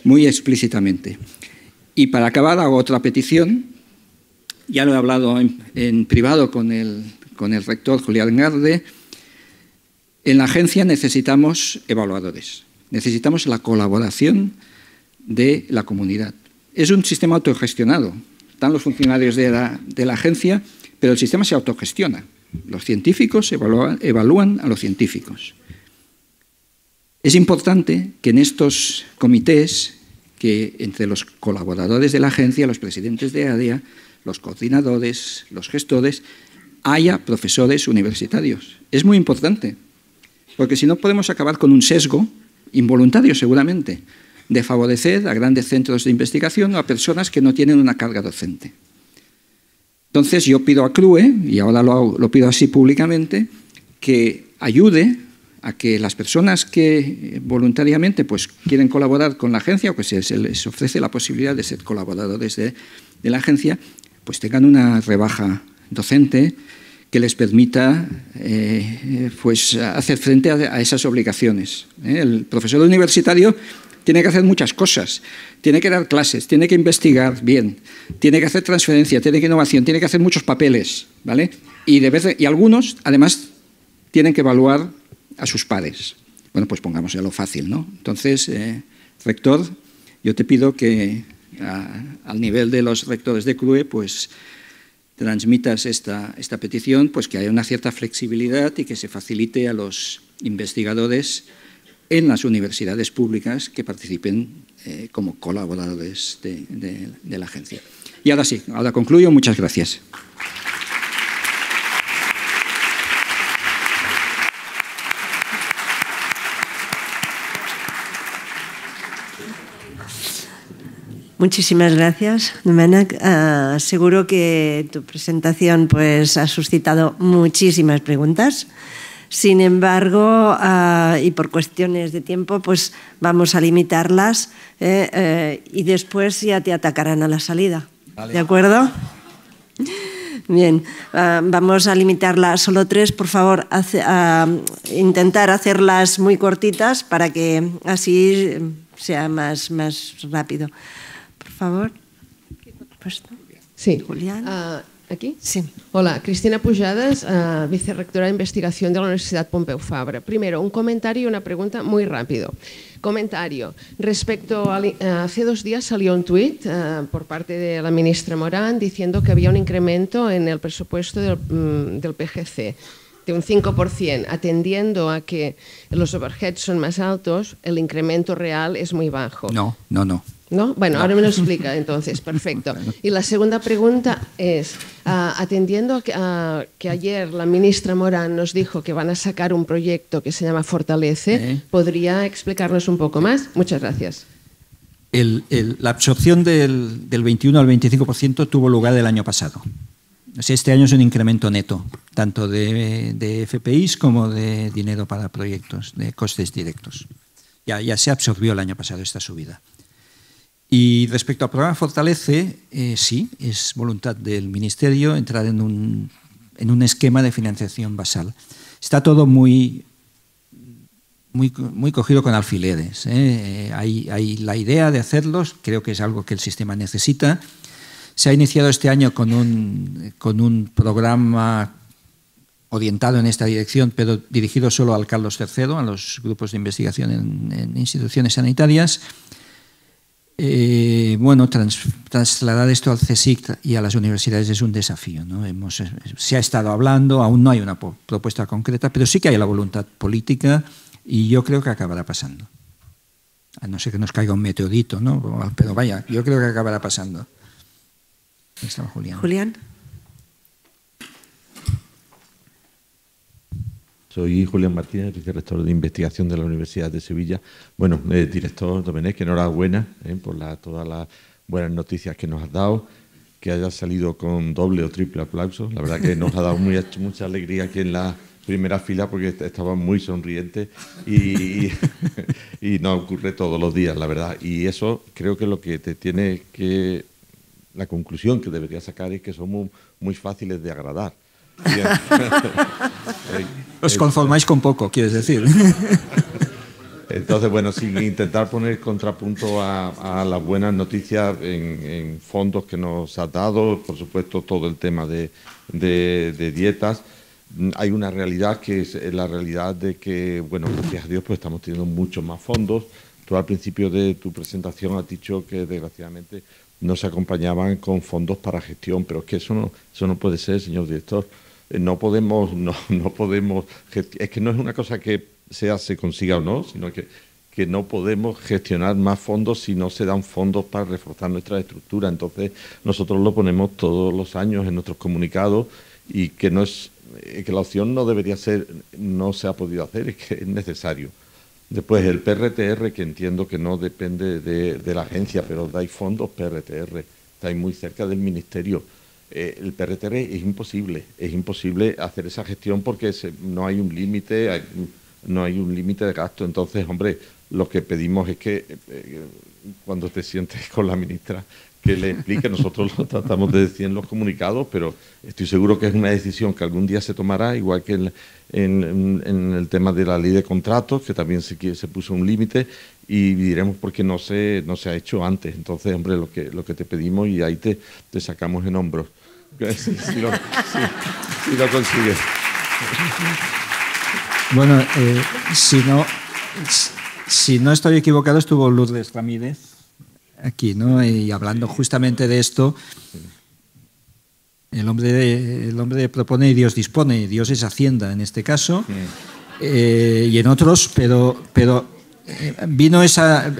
muy explícitamente. Y para acabar hago otra petición. Ya lo he hablado en, privado con el, con el rector Julián Garde. En la agencia necesitamos evaluadores, necesitamos la colaboración de la comunidad. Es un sistema autogestionado. Están los funcionarios de la, de la agencia, pero el sistema se autogestiona. Los científicos evalúan a los científicos. Es importante que en estos comités que entre los colaboradores de la agencia, los presidentes de área, los coordinadores, los gestores, haya profesores universitarios. Es muy importante, porque si no podemos acabar con un sesgo, involuntario seguramente, de favorecer a grandes centros de investigación o a personas que no tienen una carga docente. Entonces yo pido a CRUE, y ahora lo, lo pido así públicamente, que ayude a que las personas que eh, voluntariamente pues, quieren colaborar con la agencia o que se, les ofrece la posibilidad de ser colaboradores de, la agencia, pues tengan una rebaja docente que les permita eh, eh, pues, hacer frente a, esas obligaciones. El profesor universitario tiene que hacer muchas cosas. Tiene que dar clases, tiene que investigar bien, tiene que hacer transferencia, tiene que innovación, tiene que hacer muchos papeles, ¿vale? Y, de vez, y algunos, además, tienen que evaluar a sus pares. Bueno, pues pongamos ya lo fácil, ¿no? Entonces, eh, rector, yo te pido que al nivel de los rectores de CRUE, pues transmitas esta, esta petición, pues que haya una cierta flexibilidad y que se facilite a los investigadores en las universidades públicas que participen eh, como colaboradores de, de la agencia. Y ahora sí, ahora concluyo. Muchas gracias. Muchísimas gracias, Domènec. Eh, seguro que tu presentación pues, ha suscitado muchísimas preguntas. Sin embargo, eh, y por cuestiones de tiempo, pues vamos a limitarlas eh, y después ya te atacarán a la salida. ¿De acuerdo? Bien, vamos a limitarlas a solo tres, por favor, intentar hacerlas muy cortitas para que así sea más rápido favor. Sí. Julián. Ah, ¿Aquí? Sí. Hola, Cristina Pujadas, vicerectora ah, vicerrectora de Investigación de la Universidad Pompeu Fabra. Primero, un comentario y una pregunta muy rápido. Comentario. Respecto a, hace dos días salió un tuit ah, por parte de la ministra Morán diciendo que había un incremento en el presupuesto del, mm, del PGC de un 5%, atendiendo a que los overheads son más altos, el incremento real es muy bajo. No, no, no. Bueno, ahora me lo explica entonces, perfecto. Y la segunda pregunta es, ah, atendiendo a que, ayer la ministra Morán nos dijo que van a sacar un proyecto que se llama Fortalece, eh. ¿podría explicarnos un poco más? Muchas gracias. la absorción del, 21 al 25% tuvo lugar el año pasado. este año es un incremento neto, tanto de, FPIs como de dinero para proyectos, de costes directos. ya se absorbió el año pasado esta subida. Y respecto al programa Fortalece, eh, sí, es voluntad del Ministerio entrar en un, esquema de financiación basal. Está todo muy, muy, cogido con alfileres. ¿eh? Eh, hay, la idea de hacerlos, creo que es algo que el sistema necesita. Se ha iniciado este año con un, programa orientado en esta dirección, pero dirigido solo al Carlos III, a los grupos de investigación en instituciones sanitarias. Eh, bueno, trasladar esto al CSIC y a las universidades es un desafío. ¿no? Hemos, eh, se ha estado hablando, aún no hay una propuesta concreta, pero sí que hay la voluntad política y yo creo que acabará pasando. A no ser que nos caiga un meteorito, ¿no? Pero vaya, yo creo que acabará pasando. Julián. Julián. Soy Julián Martínez, director de investigación de la Universidad de Sevilla. Bueno, eh, director Domenech, que enhorabuena eh, por todas las buenas noticias que nos has dado, que haya salido con doble o triple aplauso. La verdad que nos ha dado mucha alegría aquí en la primera fila porque estaba muy sonriente y, y no ocurre todos los días, la verdad. Y eso creo que lo que te tiene que... La conclusión que deberías sacar es que somos muy fáciles de agradar Os conformáis con poco, quieres decir. Entonces, bueno, sin intentar poner contrapunto a, las buenas noticias en, fondos que nos ha dado, por supuesto, todo el tema de, dietas, mm, hay una realidad que es eh, la realidad de que, bueno, gracias a Dios, pues estamos teniendo muchos más fondos. Tú al principio de tu presentación has dicho que desgraciadamente no se acompañaban con fondos para gestión, pero es que eso no, eso no puede ser, señor director no podemos, no, no podemos, es que no es una cosa que sea se consiga o no, sino que, no podemos gestionar más fondos si no se dan fondos para reforzar nuestra estructura. Entonces nosotros lo ponemos todos los años en nuestros comunicados y que no es eh, que la opción no debería ser, no se ha podido hacer, es que es necesario. Después el PRTR, que entiendo que no depende de, de la agencia, pero dais fondos PRTR, estáis muy cerca del ministerio eh, el PRTR es imposible, es imposible hacer esa gestión porque no hay un límite, no hay un límite de gasto. Entonces, hombre, lo que pedimos es que eh, eh, cuando te sientes con la ministra que le explique, nosotros lo tratamos de decir en los comunicados, pero estoy seguro que es una decisión que algún día se tomará, igual que en, el tema de la ley de contratos, que también se, se puso un límite, y diremos porque no se, no se ha hecho antes. Entonces, hombre, lo que, lo que te pedimos y ahí te, te sacamos en hombros. si, lo, consigues. Bueno, eh, si, no, si no estoy equivocado, estuvo Lourdes Ramírez aquí, ¿no? Y hablando justamente de esto, el hombre, el hombre propone y Dios dispone, Dios es Hacienda en este caso, eh, y en otros, pero, pero vino esa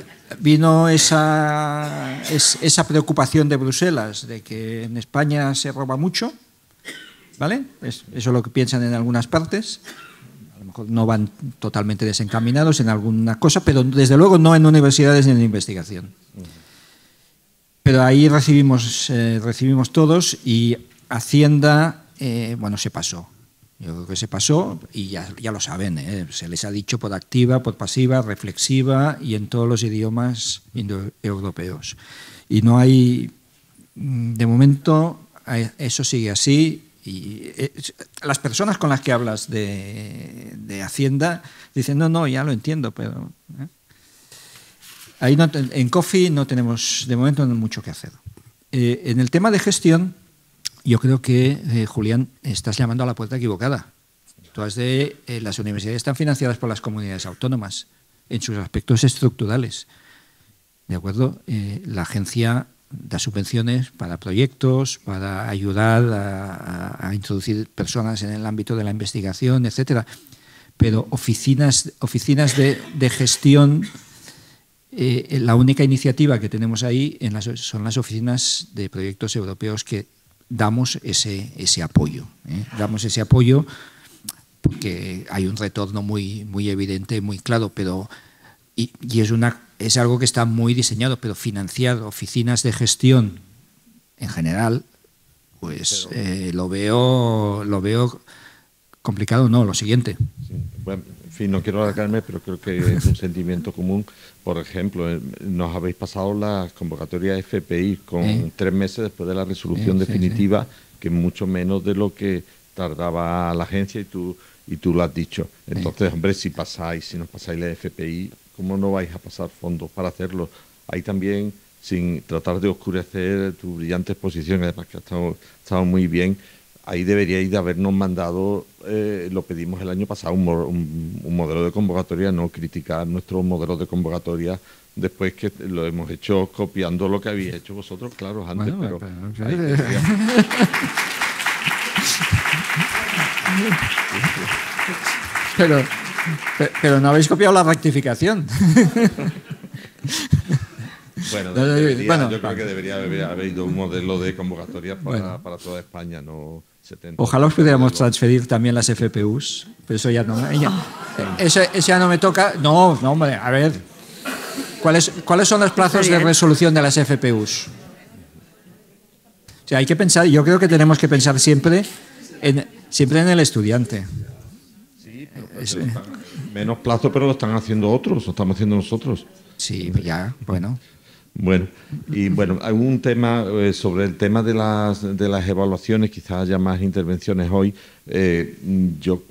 vino esa, preocupación de Bruselas de que en España se roba mucho, ¿vale? eso es lo que piensan en algunas partes. A lo mejor no van totalmente desencaminados en alguna cosa, pero desde luego no en universidades ni en investigación. Pero ahí recibimos, eh, recibimos todos y Hacienda, eh, bueno, se pasó. Yo creo que se pasó y ya, ya lo saben, ¿eh? se les ha dicho por activa, por pasiva, reflexiva y en todos los idiomas europeos. Y no hay, mm, de momento, eso sigue así. Y eh, las personas con las que hablas de, Hacienda dicen, no, no, ya lo entiendo, pero... ¿eh?". Ahí en Coffee no tenemos, de momento, mucho que hacer. en el tema de gestión, yo creo que, eh, Julián, estás llamando a la puerta equivocada. Todas de, eh, las universidades están financiadas por las comunidades autónomas en sus aspectos estructurales. ¿De acuerdo? Eh, la agencia da subvenciones para proyectos, para ayudar a, introducir personas en el ámbito de la investigación, etcétera. Pero oficinas, oficinas de, gestión, la única iniciativa que tenemos ahí son las oficinas de proyectos europeos que damos ese, ese apoyo. ¿eh? Damos ese apoyo porque hay un retorno muy, muy evidente, muy claro, pero y, es, una, es algo que está muy diseñado, pero financiar oficinas de gestión en general, pues eh, lo, veo, lo veo complicado, no, lo siguiente. Sí, fin, no quiero alargarme, pero creo que es un sentimiento común. Por ejemplo, eh, nos habéis pasado la convocatoria FPI con tres meses después de la resolución definitiva, que que mucho menos de lo que tardaba la agencia y tú, y tú lo has dicho. Entonces, hombre, si pasáis, si nos pasáis la FPI, ¿cómo no vais a pasar fondos para hacerlo? Ahí también, sin tratar de oscurecer tu brillante exposición, además que ha estado, ha estado muy bien, ahí deberíais de habernos mandado, eh, lo pedimos el año pasado, un, modelo de convocatoria, no criticar nuestro modelo de convocatoria después que lo hemos hecho copiando lo que habéis hecho vosotros, claro, antes, pero... no habéis copiado la rectificación. Bueno, yo creo que debería haber, habido un modelo de convocatoria para toda España, no Ojalá os pudiéramos transferir también las FPUs, pero eso ya no, ah. no me toca. No, hombre, a ver. ¿Cuáles, son los plazos de resolución de las FPUs? O hay que pensar, yo creo que tenemos que pensar siempre en, siempre en el estudiante. Pues menos plazo, pero lo están haciendo otros, lo estamos haciendo nosotros. Sí, ya, bueno. Bueno, y bueno, algún tema eh, sobre el tema de las, de las evaluaciones, quizás haya más intervenciones hoy. Eh, yo,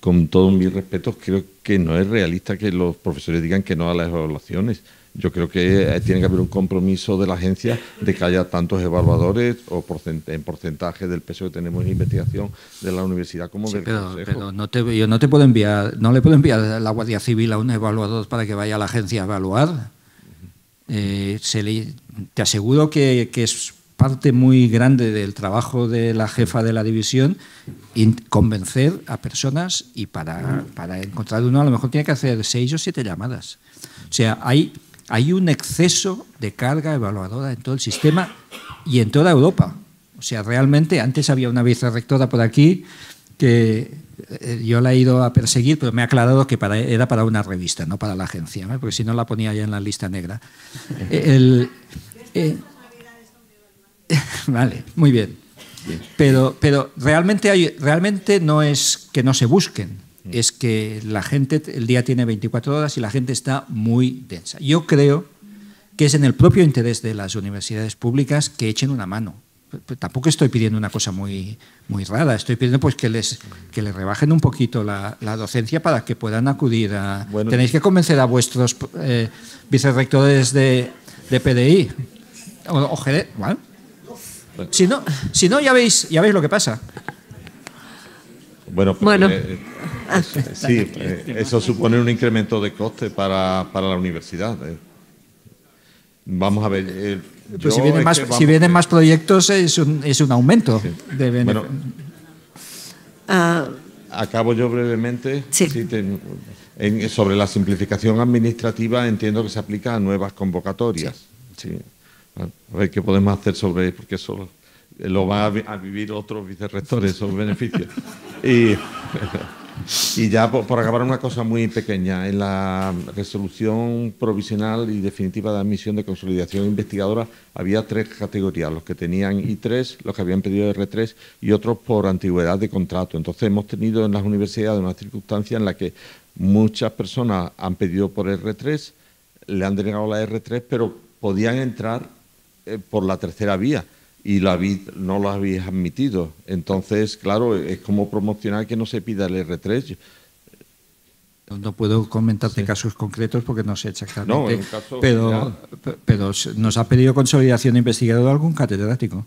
con todos mis respetos, creo que no es realista que los profesores digan que no a las evaluaciones. Yo creo que eh, tiene que haber un compromiso de la agencia de que haya tantos evaluadores o en porcentaje del peso que tenemos en investigación de la universidad como del consejo. Pero yo no te puedo enviar, no le puedo enviar la Guardia Civil a un evaluador para que vaya a la agencia a evaluar. Eh, te aseguro que, es parte muy grande del trabajo de la jefa de la división convencer a personas y para, para, encontrar uno a lo mejor tiene que hacer seis o siete llamadas. O sea, hay, hay un exceso de carga evaluadora en todo el sistema y en toda Europa. O sea, realmente antes había una vicerrectora por aquí que eh, yo la he ido a perseguir, pero me ha aclarado que para, era para una revista, no para la agencia, porque si no la ponía ya en la lista negra. Eh, eh, vale, muy bien. Pero, pero realmente, realmente no es que no se busquen, mm. es que la gente, el día tiene 24 horas y la gente está muy densa. Yo creo que es en el propio interés de las universidades públicas que echen una mano pues tampoco estoy pidiendo una cosa muy, muy rara, estoy pidiendo pues que les, que les rebajen un poquito la, la docencia para que puedan acudir a... Tenéis que convencer a vuestros vicerectores eh, vicerrectores de, de PDI. O, o Si no, si no ya, veis, ya veis lo que pasa. Bueno, pues bueno. Eh, eh, sí, eso supone un incremento de coste para, para la universidad. Vamos a ver, pues si, vienen eh, más, proyectos es un, aumento de ah. acabo yo brevemente. sobre la simplificación administrativa entiendo que se aplica a nuevas convocatorias. A ver qué podemos hacer sobre porque eso lo van a, vivir otros vicerrectores, esos beneficios. y... Y ya por, acabar una cosa muy pequeña, en la resolución provisional y definitiva de admisión de consolidación investigadora había tres categorías, los que tenían I3, los que habían pedido R3 y otros por antigüedad de contrato. Entonces hemos tenido en las universidades una circunstancia en la que muchas personas han pedido por R3, le han denegado la R3, pero podían entrar eh, por la tercera vía y no lo habéis admitido. Entonces, claro, es como promocionar que no se pida el R3. No puedo comentarte casos concretos porque no sé exactamente. No, pero, pero nos ha pedido consolidación de investigador algún catedrático.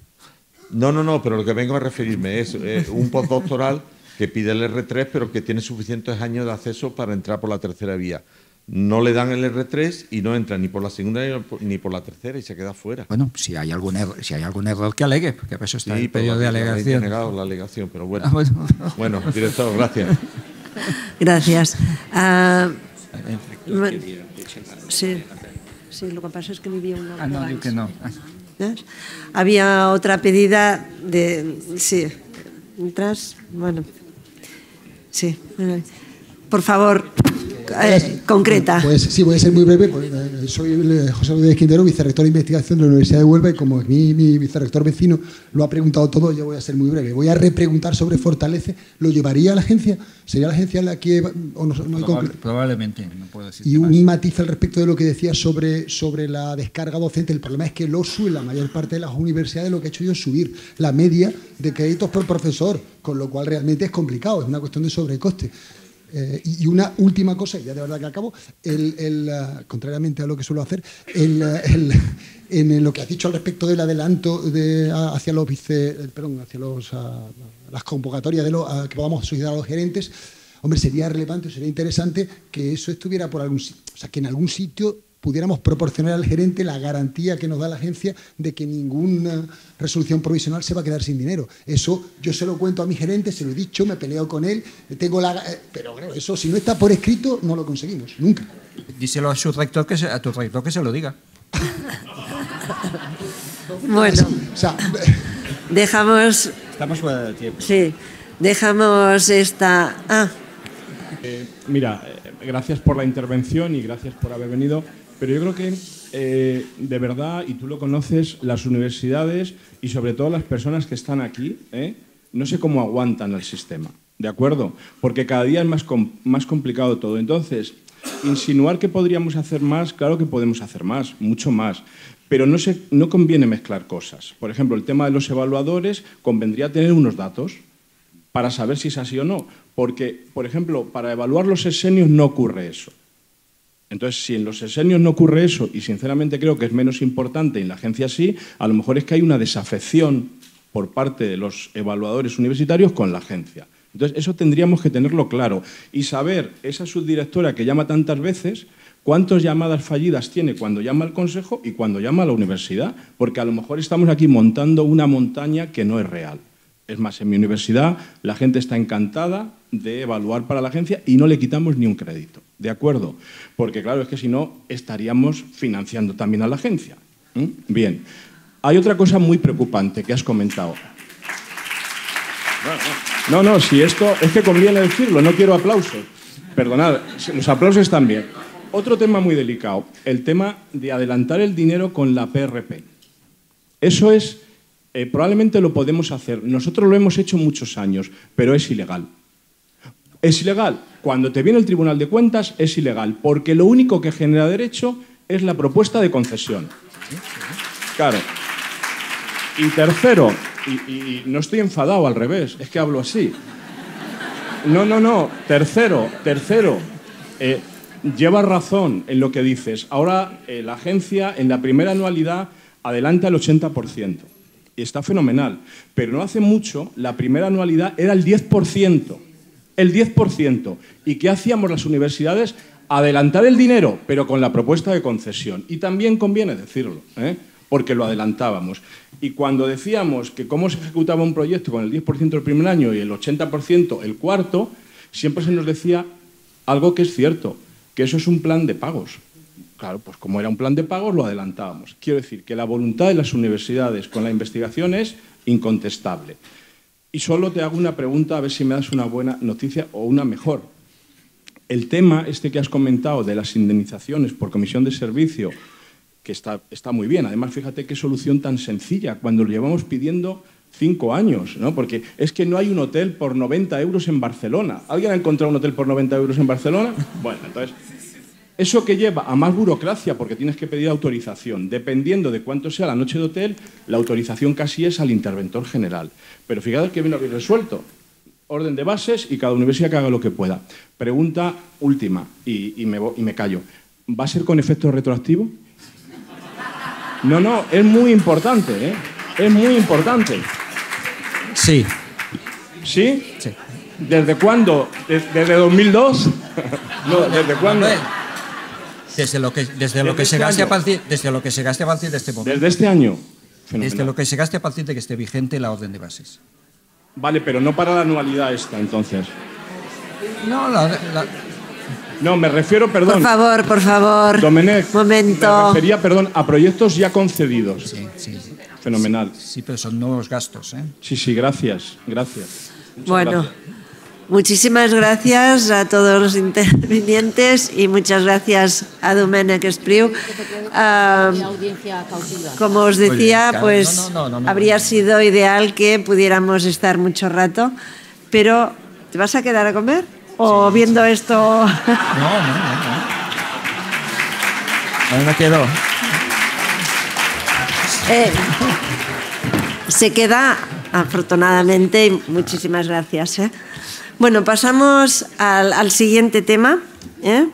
No, no, no, pero lo que vengo a referirme es eh, un postdoctoral que pide el R3, pero que tiene suficientes años de acceso para entrar por la tercera vía no le dan el R3 y no entra ni por la segunda ni por la tercera y se queda fuera. Bueno, si hay algún error, si hay algún error que alegue, porque a eso está sí, el de alegación. negado la alegación, pero bueno. Ah, bueno. director, gracias. Gracias. Ah, sí, sí, lo que pasa es que vivía una. Ah, no, digo que no. Había otra pedida de. Sí, entras. Bueno. Sí. Por favor. Eh, concreta. Pues sí, voy a ser muy breve. Eh, soy eh, José Luis Quintero, vicerrector de investigación de la Universidad de Huelva y como mi, mi vicerrector vecino lo ha preguntado todo, yo voy a ser muy breve. Voy a repreguntar sobre Fortalece. ¿Lo llevaría a la agencia? ¿Sería la agencia la que...? no, probablemente, no puedo Y un matiz al respecto de lo que decía sobre, la descarga docente. El problema es que lo sube la mayor parte de las universidades lo que ha hecho yo es subir la media de créditos por profesor, con lo cual realmente es complicado, es una cuestión de sobrecoste. Eh, y una última cosa, ya de verdad que acabo, el, eh, contrariamente a lo que suelo hacer, el, eh, en lo que has dicho al respecto del adelanto de, hacia los vice, hacia los, las convocatorias de los, que podamos solicitar a los gerentes, hombre, sería relevante, sería interesante que eso estuviera por algún sitio, o sea, que en algún sitio pudiéramos proporcionar al gerente la garantía que nos da la agencia de que ninguna resolución provisional se va a quedar sin dinero. Eso yo se lo cuento a mi gerente, se lo he dicho, me peleo con él, tengo la... Eh, pero eso si no está por escrito no lo conseguimos, nunca. Díselo a, su rector que a tu rector que se lo diga. bueno, o sea, dejamos... Estamos fuera del tiempo. Sí, dejamos esta... Ah. Eh, mira, eh, gracias por la intervención y gracias por haber venido. Pero yo creo que eh, de verdad, y tú lo conoces, las universidades y sobre todo las personas que están aquí, eh, no sé cómo aguantan el sistema, ¿de acuerdo? Porque cada día es más, más complicado todo. Entonces, insinuar que podríamos hacer más, claro que podemos hacer más, mucho más. Pero no, se, no conviene mezclar cosas. Por ejemplo, el tema de los evaluadores, convendría tener unos datos para saber si es así o no. Porque, por ejemplo, para evaluar los exenios no ocurre eso. Entonces, si en los sesenios no ocurre eso, y sinceramente creo que es menos importante, en la agencia sí, a lo mejor es que hay una desafección por parte de los evaluadores universitarios con la agencia. Entonces, eso tendríamos que tenerlo claro y saber, esa subdirectora que llama tantas veces, cuántas llamadas fallidas tiene cuando llama al consejo y cuando llama a la universidad, porque a lo mejor estamos aquí montando una montaña que no es real. Es más, en mi universidad la gente está encantada de evaluar para la agencia y no le quitamos ni un crédito, ¿de acuerdo? Porque claro, es que si no estaríamos financiando también a la agencia. Bien, hay otra cosa muy preocupante que has comentado. No, no, si esto es que conviene decirlo, no quiero aplausos. Perdonad, los aplausos están bien. Otro tema muy delicado, el tema de adelantar el dinero con la PRP. Eso es eh, probablemente lo podemos hacer. Nosotros lo hemos hecho muchos años, pero es ilegal. Es ilegal. Cuando te viene el Tribunal de Cuentas es ilegal, porque lo único que genera derecho es la propuesta de concesión. Claro. Y tercero, y, no estoy enfadado al revés, es que hablo así. No, no, no. Tercero, tercero. lleva eh, llevas razón en lo que dices. Ahora eh, la agencia en la primera anualidad adelanta el 80% está fenomenal. Pero no hace mucho, la primera anualidad era el 10%. El 10%. ¿Y qué hacíamos las universidades? Adelantar el dinero, pero con la propuesta de concesión. Y también conviene decirlo, ¿eh? porque lo adelantábamos. Y cuando decíamos que cómo se ejecutaba un proyecto con el 10% el primer año y el 80% el cuarto, siempre se nos decía algo que es cierto, que eso es un plan de pagos. Claro, pues como era un plan de pagos lo adelantábamos. Quiero decir que la voluntad de las universidades con la investigación es incontestable. Y solo te hago una pregunta a ver si me das una buena noticia o una mejor. El tema este que has comentado de las indemnizaciones por comisión de servicio, que está, está muy bien. Además, fíjate qué solución tan sencilla cuando lo llevamos pidiendo cinco años, ¿no? Porque es que no hay un hotel por 90 euros en Barcelona. ¿Alguien ha encontrado un hotel por 90 euros en Barcelona? Bueno, entonces eso que lleva a más burocracia porque tienes que pedir autorización. Dependiendo de cuánto sea la noche de hotel, la autorización casi es al interventor general. Pero fijaros que bien lo habéis resuelto. Orden de bases y cada universidad que haga lo que pueda. Pregunta última y, me, callo. ¿Va a ser con efecto retroactivo? No, no, es muy importante, ¿eh? Es muy importante. Sí. ¿Sí? Sí. ¿Desde cuándo? ¿Desde 2002? no, ¿desde cuándo? Desde lo que, desde lo que se gaste a partir, desde lo que se gaste de este momento. Desde este año. Desde lo que se gaste a partir de que esté vigente la orden de bases. Vale, pero no para la anualidad esta, entonces. No, la, no me refiero, perdón. Por favor, por favor. Domenech, Me refería, perdón, a proyectos ya concedidos. Sí, sí. Fenomenal. Sí, pero son nuevos gastos, ¿eh? Sí, sí, gracias, gracias. bueno. Muchísimas gracias a todos los intervinientes y muchas gracias a Domènec Espriu. Ah, como os decía, pues habría sido ideal que pudiéramos estar mucho rato, pero ¿te vas a quedar a comer? ¿O viendo esto...? No, no, no. no. me quedo. Eh, se queda, afortunadamente, y muchísimas gracias. Eh. Bueno, pasamos al, siguiente tema. ¿eh?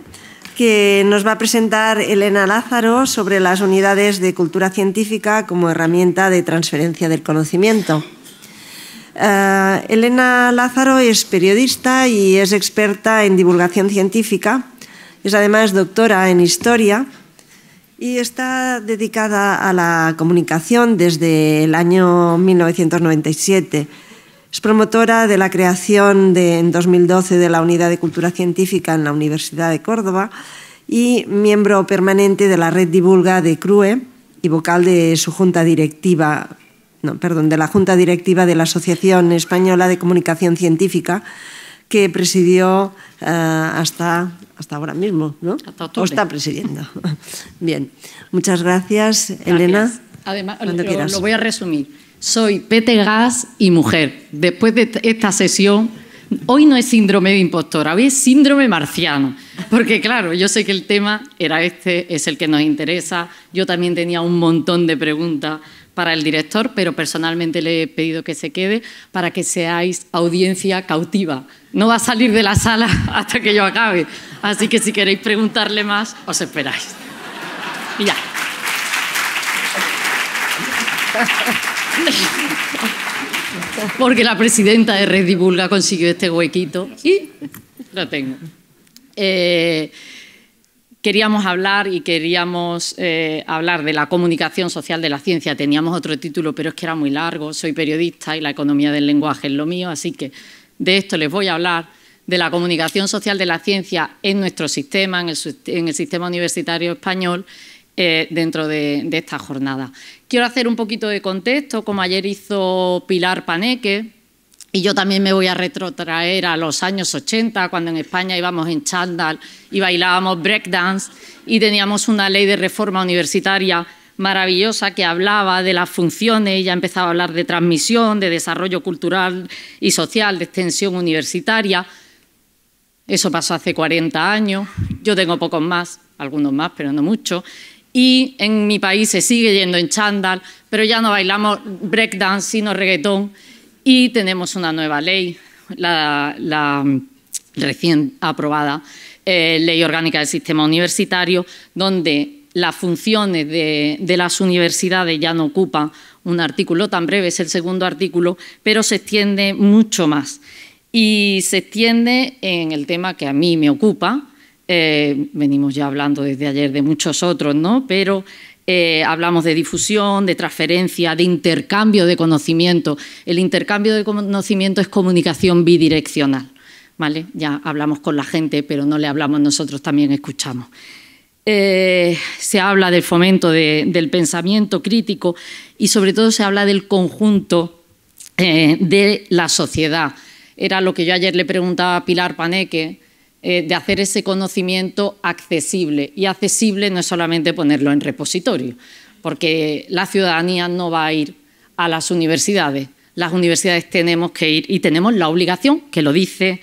que nos va a presentar Elena Lázaro sobre las unidades de cultura científica como herramienta de transferencia del conocimiento. Eh, Elena Lázaro es periodista y es experta en divulgación científica. Es además doctora en historia y está dedicada a la comunicación desde el año 1997. Es promotora de la creación de, en 2012 de la Unidad de Cultura Científica en la Universidad de Córdoba y miembro permanente de la Red Divulga de CRUE y vocal de su junta directiva, no, perdón, de la junta directiva de la Asociación Española de Comunicación Científica que presidió eh, hasta, hasta ahora mismo, ¿no? Hasta o está presidiendo. Bien, muchas gracias, Elena. Además, lo voy a resumir. Soy Pete Gas y mujer. Después de esta sesión, hoy no es síndrome de impostor, hoy es síndrome marciano. Porque claro, yo sé que el tema era este, es el que nos interesa. Yo también tenía un montón de preguntas para el director, pero personalmente le he pedido que se quede para que seáis audiencia cautiva. No va a salir de la sala hasta que yo acabe. Así que si queréis preguntarle más, os esperáis. Y ya. Porque la presidenta de Red Divulga consiguió este huequito y lo tengo. Eh, queríamos hablar y queríamos eh, hablar de la comunicación social de la ciencia. Teníamos otro título, pero es que era muy largo. Soy periodista y la economía del lenguaje es lo mío, así que de esto les voy a hablar, de la comunicación social de la ciencia en nuestro sistema, en el sistema universitario español eh, dentro de, esta jornada. Quiero hacer un poquito de contexto, como ayer hizo Pilar Paneque, y yo también me voy a retrotraer a los años 80, cuando en España íbamos en chándal y bailábamos breakdance y teníamos una ley de reforma universitaria maravillosa que hablaba de las funciones, ya empezaba a hablar de transmisión, de desarrollo cultural y social, de extensión universitaria. Eso pasó hace 40 años, yo tengo pocos más, algunos más, pero no muchos y en mi país se sigue yendo en chándal, pero ya no bailamos breakdance sino reggaetón y tenemos una nueva ley, la, recién aprobada eh, Ley Orgánica del Sistema Universitario, donde las funciones de las universidades ya no ocupan un artículo tan breve, es el segundo artículo, pero se extiende mucho más. Y se extiende en el tema que a mí me ocupa, eh, venimos ya hablando desde ayer de muchos otros, ¿no? Pero eh, hablamos de difusión, de transferencia, de intercambio de conocimiento. El intercambio de conocimiento es comunicación bidireccional, ¿vale? Ya hablamos con la gente, pero no le hablamos nosotros, también escuchamos. Eh, se habla del fomento del pensamiento crítico y sobre todo se habla del conjunto de la sociedad. Era lo que yo ayer le preguntaba a Pilar Paneque, eh, de hacer ese conocimiento accesible. Y accesible no es solamente ponerlo en repositorio, porque la ciudadanía no va a ir a las universidades. Las universidades tenemos que ir y tenemos la obligación, que lo dice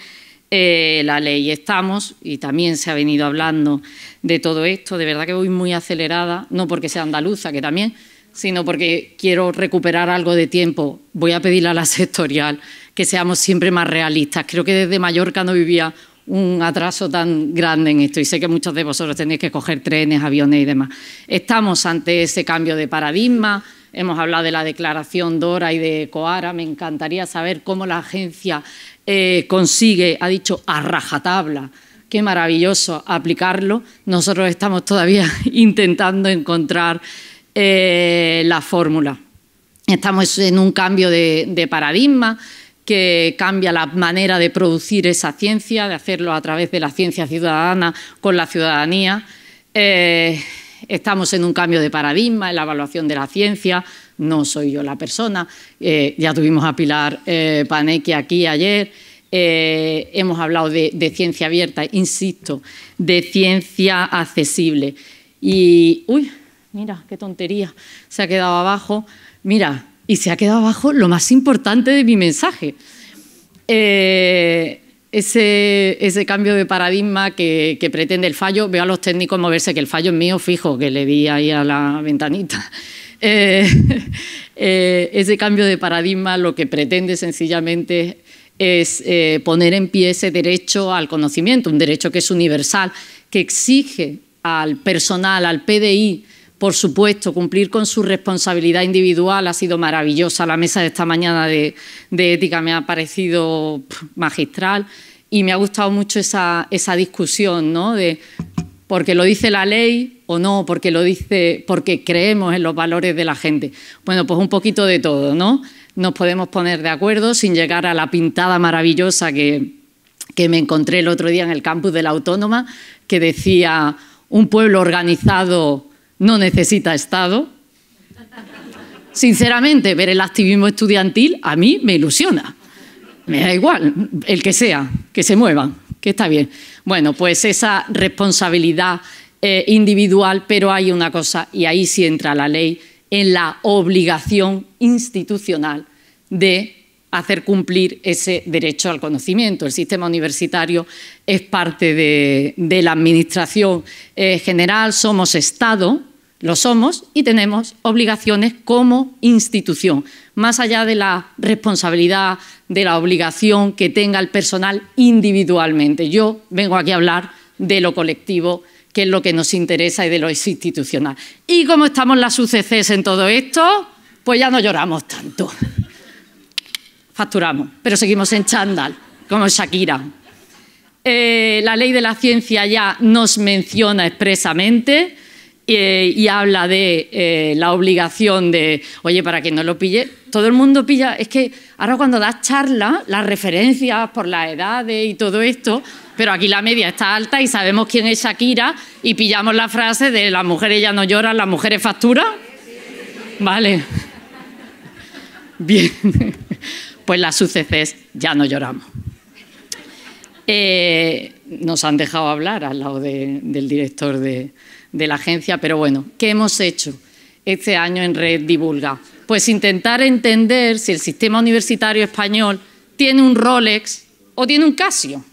eh, la ley. Estamos, y también se ha venido hablando de todo esto, de verdad que voy muy acelerada, no porque sea andaluza, que también, sino porque quiero recuperar algo de tiempo. Voy a pedirle a la sectorial que seamos siempre más realistas. Creo que desde Mallorca no vivía un atraso tan grande en esto y sé que muchos de vosotros tenéis que coger trenes, aviones y demás. Estamos ante ese cambio de paradigma, hemos hablado de la declaración DORA y de COARA, me encantaría saber cómo la agencia eh, consigue, ha dicho a rajatabla, qué maravilloso aplicarlo. Nosotros estamos todavía intentando encontrar eh, la fórmula. Estamos en un cambio de paradigma que cambia la manera de producir esa ciencia, de hacerlo a través de la ciencia ciudadana con la ciudadanía. Eh, estamos en un cambio de paradigma en la evaluación de la ciencia, no soy yo la persona, eh, ya tuvimos a Pilar eh, Paneque aquí ayer, eh, hemos hablado de, de, ciencia abierta, insisto, de ciencia accesible. Y, uy, mira, qué tontería, se ha quedado abajo. Mira, y se ha quedado abajo lo más importante de mi mensaje. Eh, ese, ese, cambio de paradigma que, pretende el fallo, veo a los técnicos moverse, que el fallo es mío fijo, que le di ahí a la ventanita. Eh, eh, ese cambio de paradigma lo que pretende sencillamente es poner en pie ese derecho al conocimiento, un derecho que es universal, que exige al personal, al PDI, por supuesto, cumplir con su responsabilidad individual ha sido maravillosa. La mesa de esta mañana de, ética me ha parecido magistral y me ha gustado mucho esa, discusión, ¿no? De porque lo dice la ley o no, porque lo dice, porque creemos en los valores de la gente. Bueno, pues un poquito de todo, ¿no? Nos podemos poner de acuerdo sin llegar a la pintada maravillosa que, que me encontré el otro día en el campus de la Autónoma, que decía un pueblo organizado no necesita Estado. Sinceramente, ver el activismo estudiantil a mí me ilusiona. Me da igual, el que sea, que se mueva, que está bien. Bueno, pues esa responsabilidad eh, individual, pero hay una cosa, y ahí sí entra la ley, en la obligación institucional de hacer cumplir ese derecho al conocimiento. El sistema universitario es parte de, la Administración eh, General, somos Estado, lo somos y tenemos obligaciones como institución, más allá de la responsabilidad, de la obligación que tenga el personal individualmente. Yo vengo aquí a hablar de lo colectivo, que es lo que nos interesa, y de lo institucional. ¿Y como estamos las UCCs en todo esto? Pues ya no lloramos tanto. Facturamos, pero seguimos en chándal, como Shakira. Eh, la ley de la ciencia ya nos menciona expresamente y habla de eh, la obligación de, oye, para que no lo pille, todo el mundo pilla, es que ahora cuando das charla, las referencias por las edades y todo esto, pero aquí la media está alta y sabemos quién es Shakira y pillamos la frase de las mujeres ya no lloran, las mujeres facturan. Vale. Bien. Pues las es ya no lloramos. Eh, nos han dejado hablar al lado del director de, de la agencia, pero bueno, ¿qué hemos hecho este año en Red Divulga? Pues intentar entender si el sistema universitario español tiene un Rolex o tiene un Casio,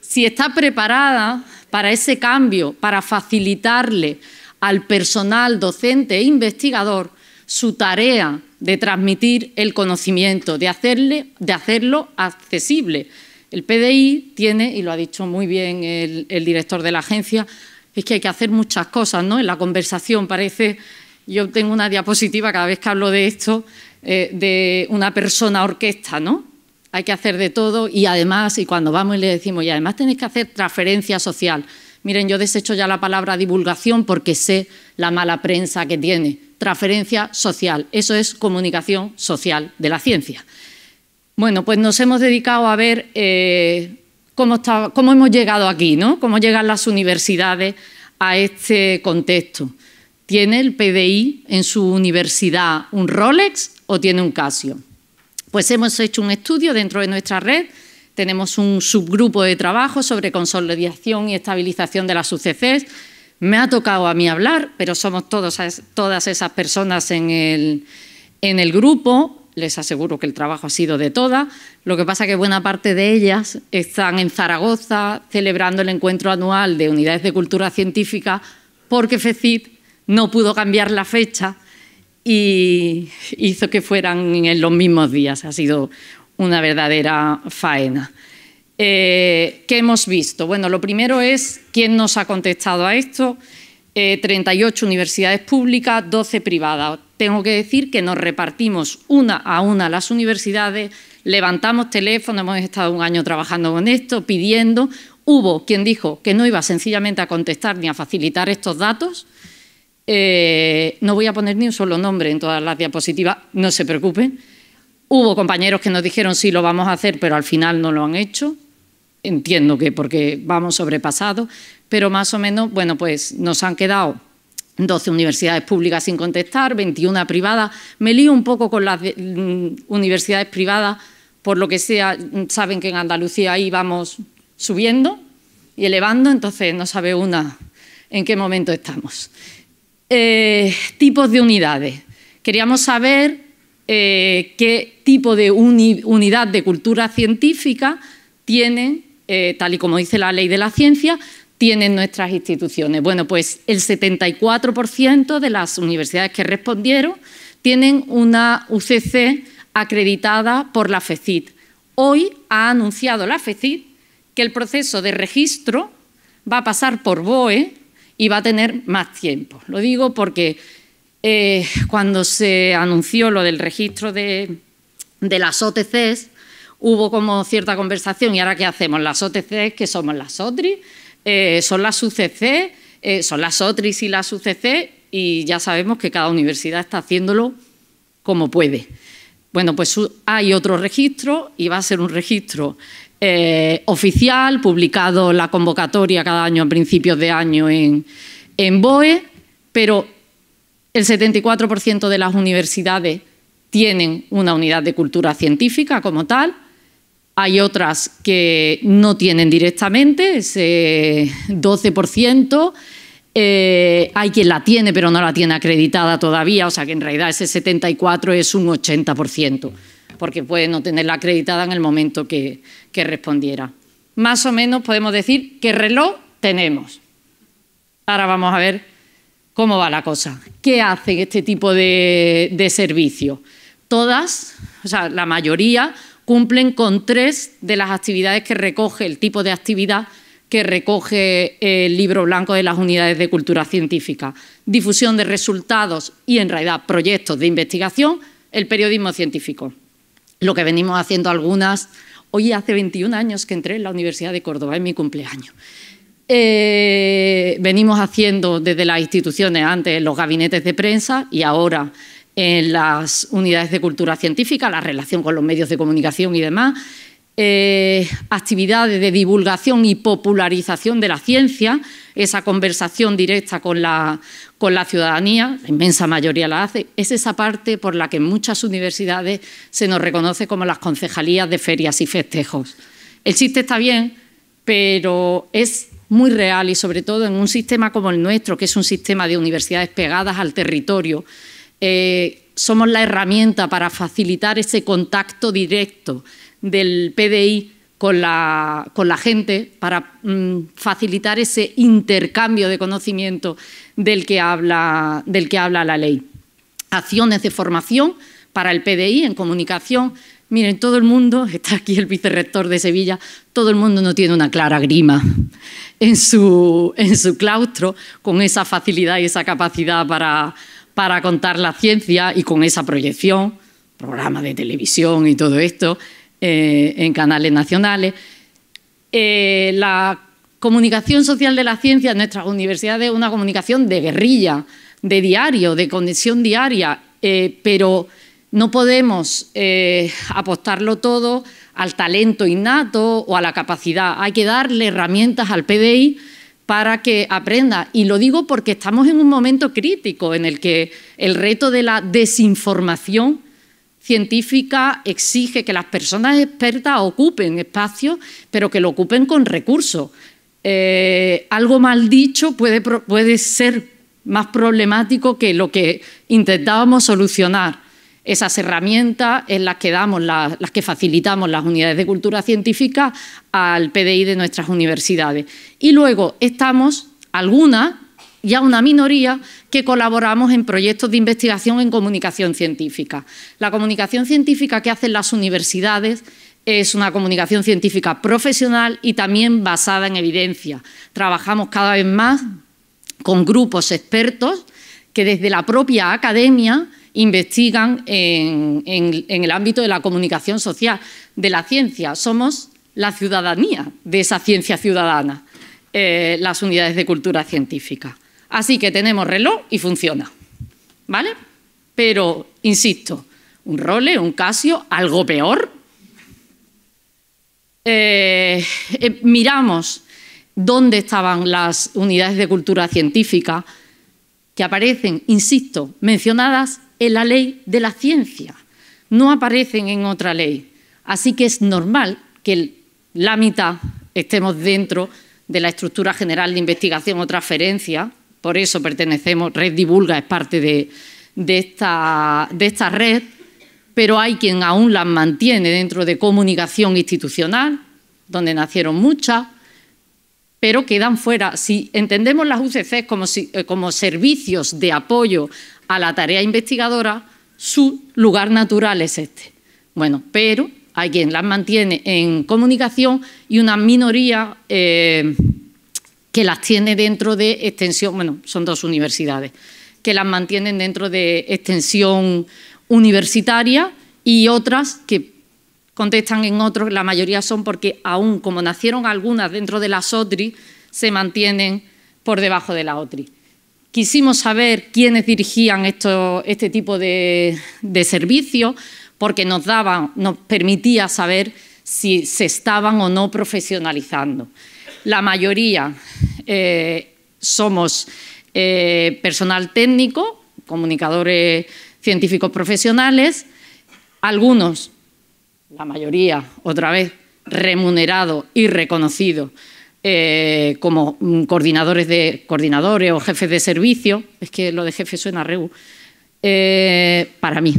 si está preparada para ese cambio, para facilitarle al personal docente e investigador su tarea de transmitir el conocimiento, de, hacerle, de hacerlo accesible. El PDI tiene, y lo ha dicho muy bien el director de la agencia, es que hay que hacer muchas cosas, ¿no? En la conversación parece, yo tengo una diapositiva cada vez que hablo de esto, eh, de una persona orquesta, ¿no? Hay que hacer de todo y además, y cuando vamos y le decimos, y además tenéis que hacer transferencia social. Miren, yo desecho ya la palabra divulgación porque sé la mala prensa que tiene. Transferencia social, eso es comunicación social de la ciencia. Bueno, pues nos hemos dedicado a ver eh, cómo, hemos llegado aquí, ¿no? cómo llegan las universidades a este contexto. ¿Tiene el PDI en su universidad un Rolex o tiene un Casio? Pues hemos hecho un estudio dentro de nuestra red tenemos un subgrupo de trabajo sobre consolidación y estabilización de las UCCs. Me ha tocado a mí hablar, pero somos todas esas personas en el grupo les aseguro que el trabajo ha sido de todas, lo que pasa es que buena parte de ellas están en Zaragoza celebrando el encuentro anual de unidades de cultura científica porque FECIT no pudo cambiar la fecha y hizo que fueran en los mismos días. Ha sido una verdadera faena. Eh, ¿Qué hemos visto? Bueno, lo primero es quién nos ha contestado a esto. 38 eh, universidades públicas, 12 privadas, tengo que decir que nos repartimos una a una las universidades, levantamos teléfono, hemos estado un año trabajando con esto, pidiendo. Hubo quien dijo que no iba sencillamente a contestar ni a facilitar estos datos. Eh, no voy a poner ni un solo nombre en todas las diapositivas, no se preocupen. Hubo compañeros que nos dijeron sí, lo vamos a hacer, pero al final no lo han hecho. Entiendo que porque vamos sobrepasados, pero más o menos, bueno, pues nos han quedado 12 universidades públicas sin contestar, 21 privadas. Me lío un poco con las mm, universidades privadas, por lo que sea, mm, saben que en Andalucía ahí vamos subiendo y elevando, entonces no sabe una en qué momento estamos. Eh, tipos de unidades. Queríamos saber eh, qué tipo de unidad de cultura científica tiene, eh, tal y como dice la ley de la ciencia, tienen nuestras instituciones? Bueno, pues el 74% de las universidades que respondieron tienen una UCC acreditada por la FECIT. Hoy ha anunciado la FECIT que el proceso de registro va a pasar por BOE y va a tener más tiempo. Lo digo porque eh, cuando se anunció lo del registro de, de las OTCs, hubo como cierta conversación, ¿y ahora qué hacemos? ¿Las OTCs que somos las OTRI? Eh, son las UCC, eh, son las OTRIS y las UCC, y ya sabemos que cada universidad está haciéndolo como puede. Bueno, pues hay otro registro y va a ser un registro eh, oficial, publicado la convocatoria cada año a principios de año en, en BOE, pero el 74% de las universidades tienen una unidad de cultura científica como tal, hay otras que no tienen directamente ese 12%. Eh, hay quien la tiene, pero no la tiene acreditada todavía, o sea que en realidad ese 74 es un 80%, porque puede no tenerla acreditada en el momento que, respondiera. Más o menos podemos decir que reloj tenemos. Ahora vamos a ver cómo va la cosa. ¿Qué hace este tipo de, de servicios? Todas, o sea, la mayoría cumplen con tres de las actividades que recoge, el tipo de actividad que recoge el libro blanco de las unidades de cultura científica. Difusión de resultados y, en realidad, proyectos de investigación, el periodismo científico. Lo que venimos haciendo algunas, hoy hace 21 años que entré en la Universidad de Córdoba, en mi cumpleaños. Eh, venimos haciendo desde las instituciones antes los gabinetes de prensa y ahora en las unidades de cultura científica, la relación con los medios de comunicación y demás, eh, actividades de divulgación y popularización de la ciencia, esa conversación directa con la, con la ciudadanía, la inmensa mayoría la hace, es esa parte por la que en muchas universidades se nos reconoce como las concejalías de ferias y festejos. El chiste está bien, pero es muy real y sobre todo en un sistema como el nuestro, que es un sistema de universidades pegadas al territorio, eh, somos la herramienta para facilitar ese contacto directo del PDI con la, gente, para mm, facilitar ese intercambio de conocimiento del que, habla, la ley. Acciones de formación para el PDI en comunicación. Miren, todo el mundo, está aquí el vicerrector de Sevilla, todo el mundo no tiene una clara grima en su, en su claustro con esa facilidad y esa capacidad para, para contar la ciencia y con esa proyección, programa de televisión y todo esto, eh, en canales nacionales. Eh, la comunicación social de la ciencia en nuestras universidades es una comunicación de guerrilla, de diario, de conexión diaria, eh, pero no podemos apostarlo todo al talento innato o a la capacidad. Hay que darle herramientas al PDI para que aprenda. Y lo digo porque estamos en un momento crítico en el que el reto de la desinformación científica exige que las personas expertas ocupen espacio, pero que lo ocupen con recursos. Eh, algo mal dicho puede ser más problemático que lo que intentábamos solucionar esas herramientas en las que damos, las, que facilitamos las unidades de cultura científica al PDI de nuestras universidades. Y luego estamos, algunas, ya una minoría, que colaboramos en proyectos de investigación en comunicación científica. La comunicación científica que hacen las universidades es una comunicación científica profesional y también basada en evidencia. Trabajamos cada vez más con grupos expertos que desde la propia academia investigan en, el ámbito de la comunicación social, de la ciencia. Somos la ciudadanía de esa ciencia ciudadana, eh, las unidades de cultura científica. Así que tenemos reloj y funciona, ¿vale? Pero, insisto, un role, un casio, algo peor. Eh, eh, miramos dónde estaban las unidades de cultura científica que aparecen, insisto, mencionadas en la ley de la ciencia, no aparecen en otra ley. Así que es normal que la mitad estemos dentro de la estructura general de investigación o transferencia, por eso pertenecemos, Red Divulga es parte de, esta, red, pero hay quien aún las mantiene dentro de comunicación institucional, donde nacieron muchas, pero quedan fuera. Si entendemos las UCC como, eh, como servicios de apoyo a la tarea investigadora, su lugar natural es este. Bueno, pero hay quien las mantiene en comunicación y una minoría eh, que las tiene dentro de extensión, bueno, son dos universidades, que las mantienen dentro de extensión universitaria y otras que contestan en otros, la mayoría son porque aún como nacieron algunas dentro de las OTRI, se mantienen por debajo de la OTRI. Quisimos saber quiénes dirigían este tipo de, servicios porque nos, permitía saber si se estaban o no profesionalizando. La mayoría eh, somos eh, personal técnico, comunicadores científicos profesionales, algunos, la mayoría, otra vez, remunerados y reconocidos eh, como mm, coordinadores, de, coordinadores o jefes de servicio, es que lo de jefe suena reu, eh, para mí.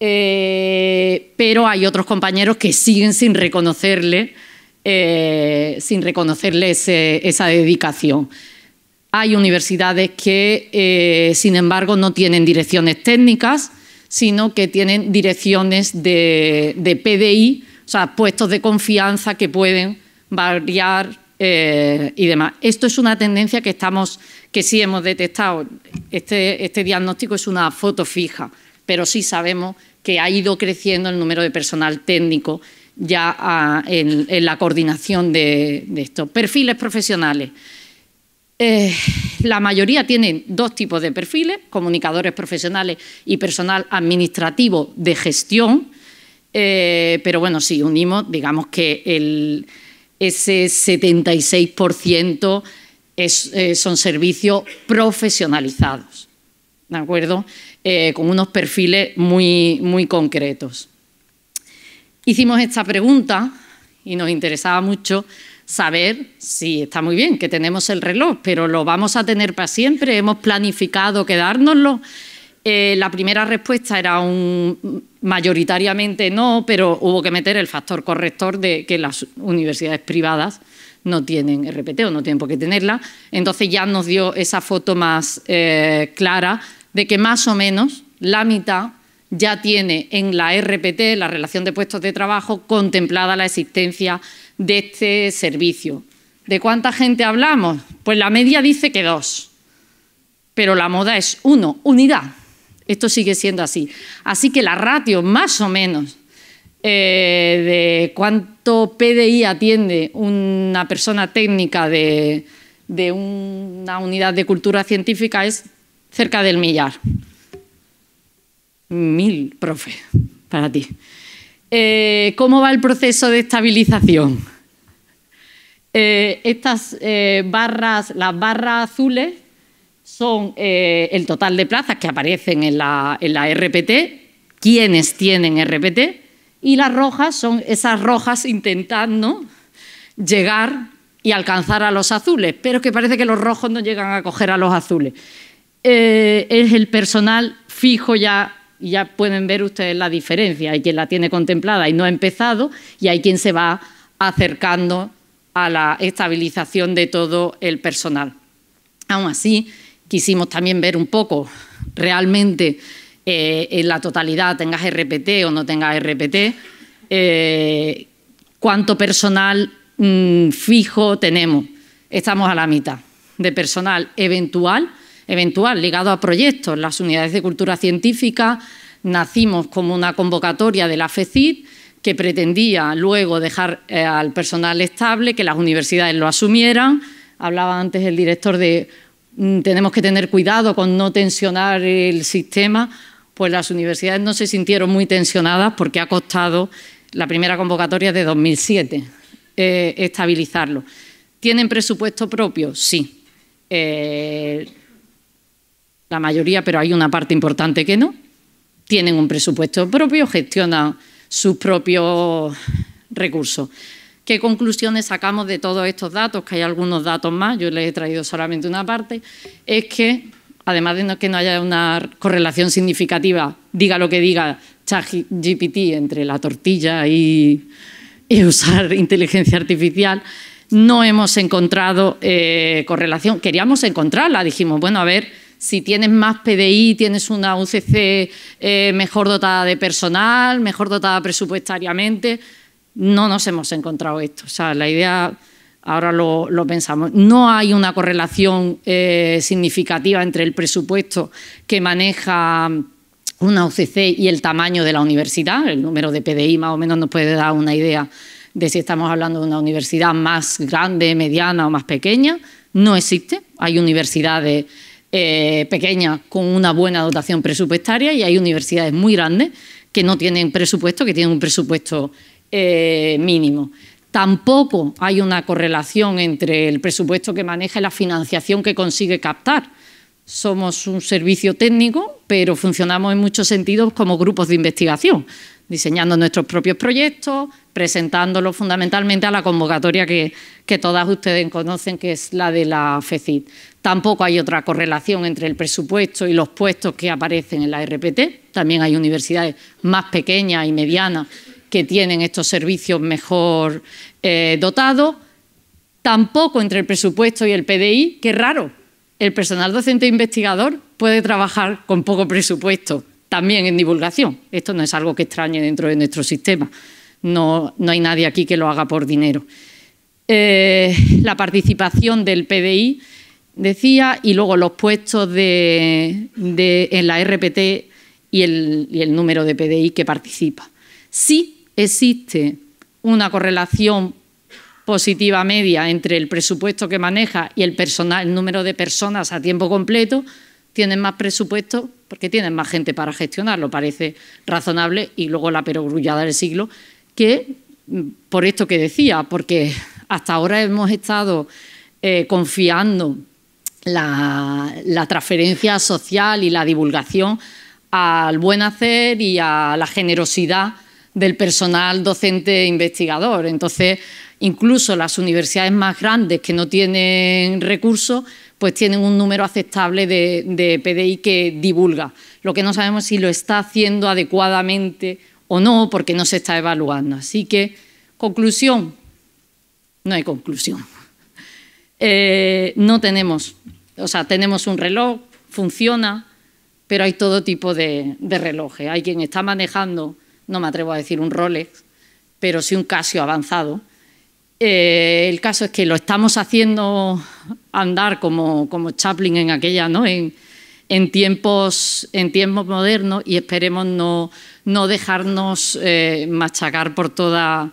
Eh, pero hay otros compañeros que siguen sin reconocerle, sin reconocerle esa dedicación. Hay universidades que, sin embargo, no tienen direcciones técnicas, sino que tienen direcciones de PDI, o sea, puestos de confianza que pueden variar eh, y demás. Esto es una tendencia que, estamos, que sí hemos detectado. Este, este, diagnóstico es una foto fija, pero sí sabemos que ha ido creciendo el número de personal técnico ya ah, en, la coordinación de, estos perfiles profesionales. Eh, la mayoría tienen dos tipos de perfiles, comunicadores profesionales y personal administrativo de gestión, eh, pero bueno, si unimos, digamos que el, ese 76% eh, son servicios profesionalizados, ¿de acuerdo? Eh, con unos perfiles muy, muy concretos. Hicimos esta pregunta y nos interesaba mucho saber si está muy bien que tenemos el reloj, pero lo vamos a tener para siempre, hemos planificado quedárnoslo. Eh, la primera respuesta era un mayoritariamente no, pero hubo que meter el factor corrector de que las universidades privadas no tienen RPT o no tienen por qué tenerla. Entonces ya nos dio esa foto más eh, clara de que más o menos la mitad ya tiene en la RPT, la relación de puestos de trabajo, contemplada la existencia de este servicio. ¿De cuánta gente hablamos? Pues la media dice que dos, pero la moda es uno, unidad. Esto sigue siendo así. Así que la ratio más o menos eh, de cuánto PDI atiende una persona técnica de, una unidad de cultura científica es cerca del millar. Mil, profe, para ti. Eh, ¿Cómo va el proceso de estabilización? Eh, estas barras, las barras azules son eh, el total de plazas que aparecen en la, RPT, quienes tienen RPT, y las rojas son esas rojas intentando llegar y alcanzar a los azules, pero que parece que los rojos no llegan a coger a los azules. Eh, es el personal fijo ya, ya pueden ver ustedes la diferencia. Hay quien la tiene contemplada y no ha empezado, y hay quien se va acercando a la estabilización de todo el personal. Aún así, quisimos también ver un poco realmente eh, en la totalidad, tengas RPT o no tengas RPT, eh, cuánto personal mm, fijo tenemos. Estamos a la mitad de personal eventual, eventual ligado a proyectos, las unidades de cultura científica, nacimos como una convocatoria de la FECID que pretendía luego dejar eh, al personal estable, que las universidades lo asumieran. Hablaba antes el director de Mm, tenemos que tener cuidado con no tensionar el sistema, pues las universidades no se sintieron muy tensionadas porque ha costado la primera convocatoria de 2007 eh, estabilizarlo. ¿Tienen presupuesto propio? Sí. Eh, la mayoría, pero hay una parte importante que no. Tienen un presupuesto propio, gestionan sus propios recursos qué conclusiones sacamos de todos estos datos, que hay algunos datos más, yo les he traído solamente una parte, es que, además de que no haya una correlación significativa, diga lo que diga ChatGPT entre la tortilla y, usar inteligencia artificial, no hemos encontrado eh, correlación. Queríamos encontrarla, dijimos, bueno, a ver, si tienes más PDI, tienes una UCC eh, mejor dotada de personal, mejor dotada presupuestariamente, no nos hemos encontrado esto. O sea, la idea, ahora lo, pensamos, no hay una correlación eh, significativa entre el presupuesto que maneja una UCC y el tamaño de la universidad. El número de PDI más o menos nos puede dar una idea de si estamos hablando de una universidad más grande, mediana o más pequeña. No existe. Hay universidades eh, pequeñas con una buena dotación presupuestaria y hay universidades muy grandes que no tienen presupuesto, que tienen un presupuesto eh, mínimo. Tampoco hay una correlación entre el presupuesto que maneja y la financiación que consigue captar. Somos un servicio técnico, pero funcionamos en muchos sentidos como grupos de investigación, diseñando nuestros propios proyectos, presentándolos fundamentalmente a la convocatoria que, que todas ustedes conocen, que es la de la FECID. Tampoco hay otra correlación entre el presupuesto y los puestos que aparecen en la RPT. También hay universidades más pequeñas y medianas que tienen estos servicios mejor eh, dotados, tampoco entre el presupuesto y el PDI, que raro, el personal docente e investigador puede trabajar con poco presupuesto, también en divulgación. Esto no es algo que extrañe dentro de nuestro sistema. No, no hay nadie aquí que lo haga por dinero. Eh, la participación del PDI, decía, y luego los puestos de, en la RPT y el, y el número de PDI que participa. Sí existe una correlación positiva media entre el presupuesto que maneja y el, número de personas a tiempo completo, tienen más presupuesto porque tienen más gente para gestionarlo, parece razonable, y luego la perogrullada del siglo, que mm, por esto que decía, porque hasta ahora hemos estado eh, confiando la transferencia social y la divulgación al buen hacer y a la generosidad del personal docente e investigador. Entonces, incluso las universidades más grandes que no tienen recursos, pues tienen un número aceptable de, PDI que divulga. Lo que no sabemos si lo está haciendo adecuadamente o no, porque no se está evaluando. Así que, conclusión, no hay conclusión. Eh, no tenemos, o sea, tenemos un reloj, funciona, pero hay todo tipo de relojes. Hay quien está manejando no me atrevo a decir un Rolex, pero sí un Casio avanzado. Eh, el caso es que lo estamos haciendo andar como, como Chaplin en aquella, ¿no? En, tiempos, en modernos y esperemos no, dejarnos eh, machacar por toda,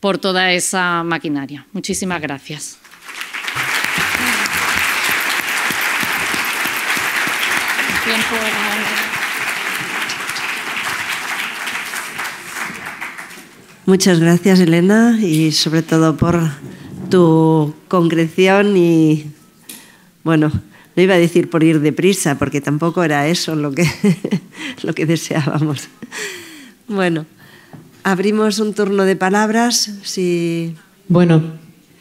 por toda esa maquinaria. Muchísimas gracias. Muchas gracias, Elena, y sobre todo por tu concreción y, bueno, no iba a decir por ir deprisa, porque tampoco era eso lo que, lo que deseábamos. Bueno, abrimos un turno de palabras. Si... Bueno,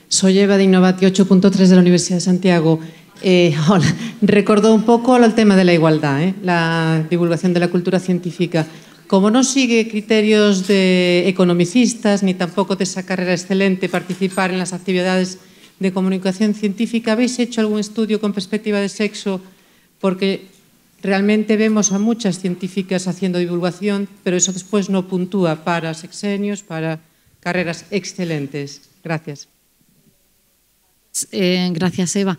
soy Eva de Innovati 8.3 de la Universidad de Santiago. Eh, hola. Recordó un poco el tema de la igualdad, eh, la divulgación de la cultura científica. Como non sigue criterios de economicistas ni tampouco desa carrera excelente participar en las actividades de comunicación científica, ¿habéis hecho algún estudio con perspectiva de sexo? Porque realmente vemos a muchas científicas haciendo divulgación, pero eso después no puntúa para sexenios, para carreras excelentes. Gracias. Eh, gracias, Eva.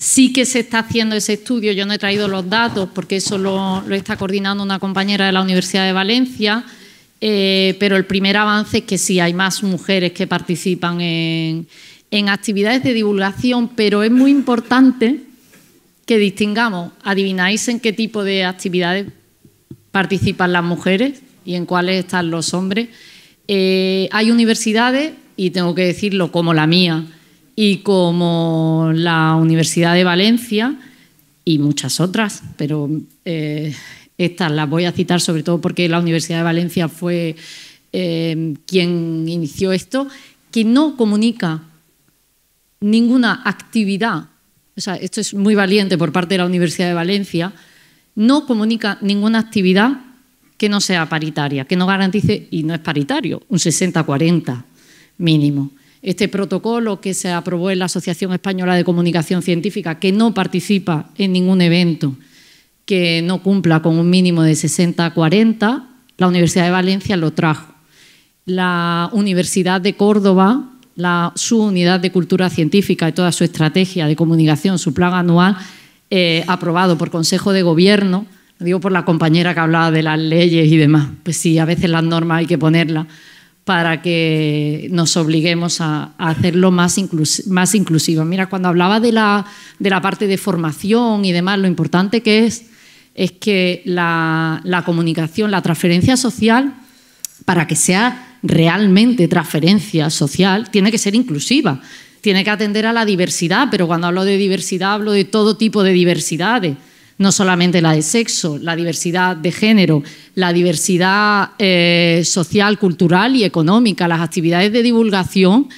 Sí que se está haciendo ese estudio, yo no he traído los datos porque eso lo, está coordinando una compañera de la Universidad de Valencia, eh, pero el primer avance es que sí, hay más mujeres que participan en, actividades de divulgación, pero es muy importante que distingamos, adivináis en qué tipo de actividades participan las mujeres y en cuáles están los hombres. Eh, hay universidades, y tengo que decirlo como la mía, y como la Universidad de Valencia y muchas otras, pero eh, estas las voy a citar sobre todo porque la Universidad de Valencia fue eh, quien inició esto, que no comunica ninguna actividad, o sea, esto es muy valiente por parte de la Universidad de Valencia, no comunica ninguna actividad que no sea paritaria, que no garantice, y no es paritario, un 60-40 mínimo este protocolo que se aprobó en la Asociación Española de Comunicación Científica, que no participa en ningún evento que no cumpla con un mínimo de 60 a 40, la Universidad de Valencia lo trajo. La Universidad de Córdoba, su unidad de cultura científica y toda su estrategia de comunicación, su plan anual, eh, aprobado por Consejo de Gobierno, digo por la compañera que hablaba de las leyes y demás, pues sí, a veces las normas hay que ponerlas para que nos obliguemos a, hacerlo más, inclusivo. Mira, cuando hablaba de la, parte de formación y demás, lo importante que es es que la, la comunicación, la transferencia social, para que sea realmente transferencia social, tiene que ser inclusiva, tiene que atender a la diversidad, pero cuando hablo de diversidad hablo de todo tipo de diversidades no solamente la de sexo, la diversidad de género, la diversidad eh, social, cultural y económica, las actividades de divulgación.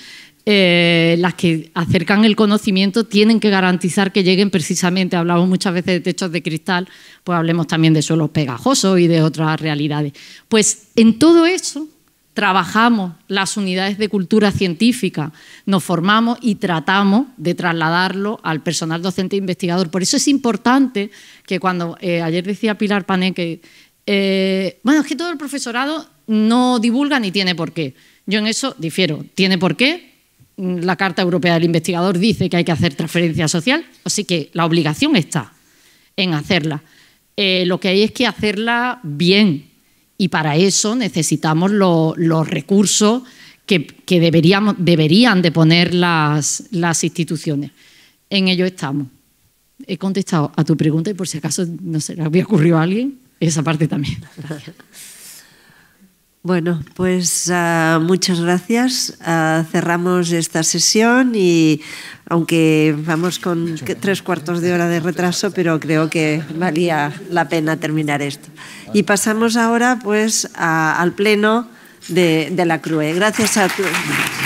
Eh, las que acercan el conocimiento tienen que garantizar que lleguen precisamente, hablamos muchas veces de techos de cristal, pues hablemos también de suelos pegajosos y de otras realidades. Pues en todo eso trabajamos las unidades de cultura científica, nos formamos y tratamos de trasladarlo al personal docente e investigador. Por eso es importante que cuando eh, ayer decía Pilar Pané que, eh, bueno, es que todo el profesorado no divulga ni tiene por qué. Yo en eso difiero. Tiene por qué. Mm, la Carta Europea del Investigador dice que hay que hacer transferencia social, así que la obligación está en hacerla. Eh, lo que hay es que hacerla bien, y para eso necesitamos los recursos que, deberíamos, deberían de poner las, las instituciones. En ello estamos. He contestado a tu pregunta y por si acaso no se le había ocurrido a alguien, esa parte también. Gracias. Bueno, pues ah, muchas gracias. Ah, cerramos esta sesión y aunque vamos con tres cuartos de hora de retraso, pero creo que valía la pena terminar esto. Y pasamos ahora pues al pleno de la CRUE. Gracias a todos.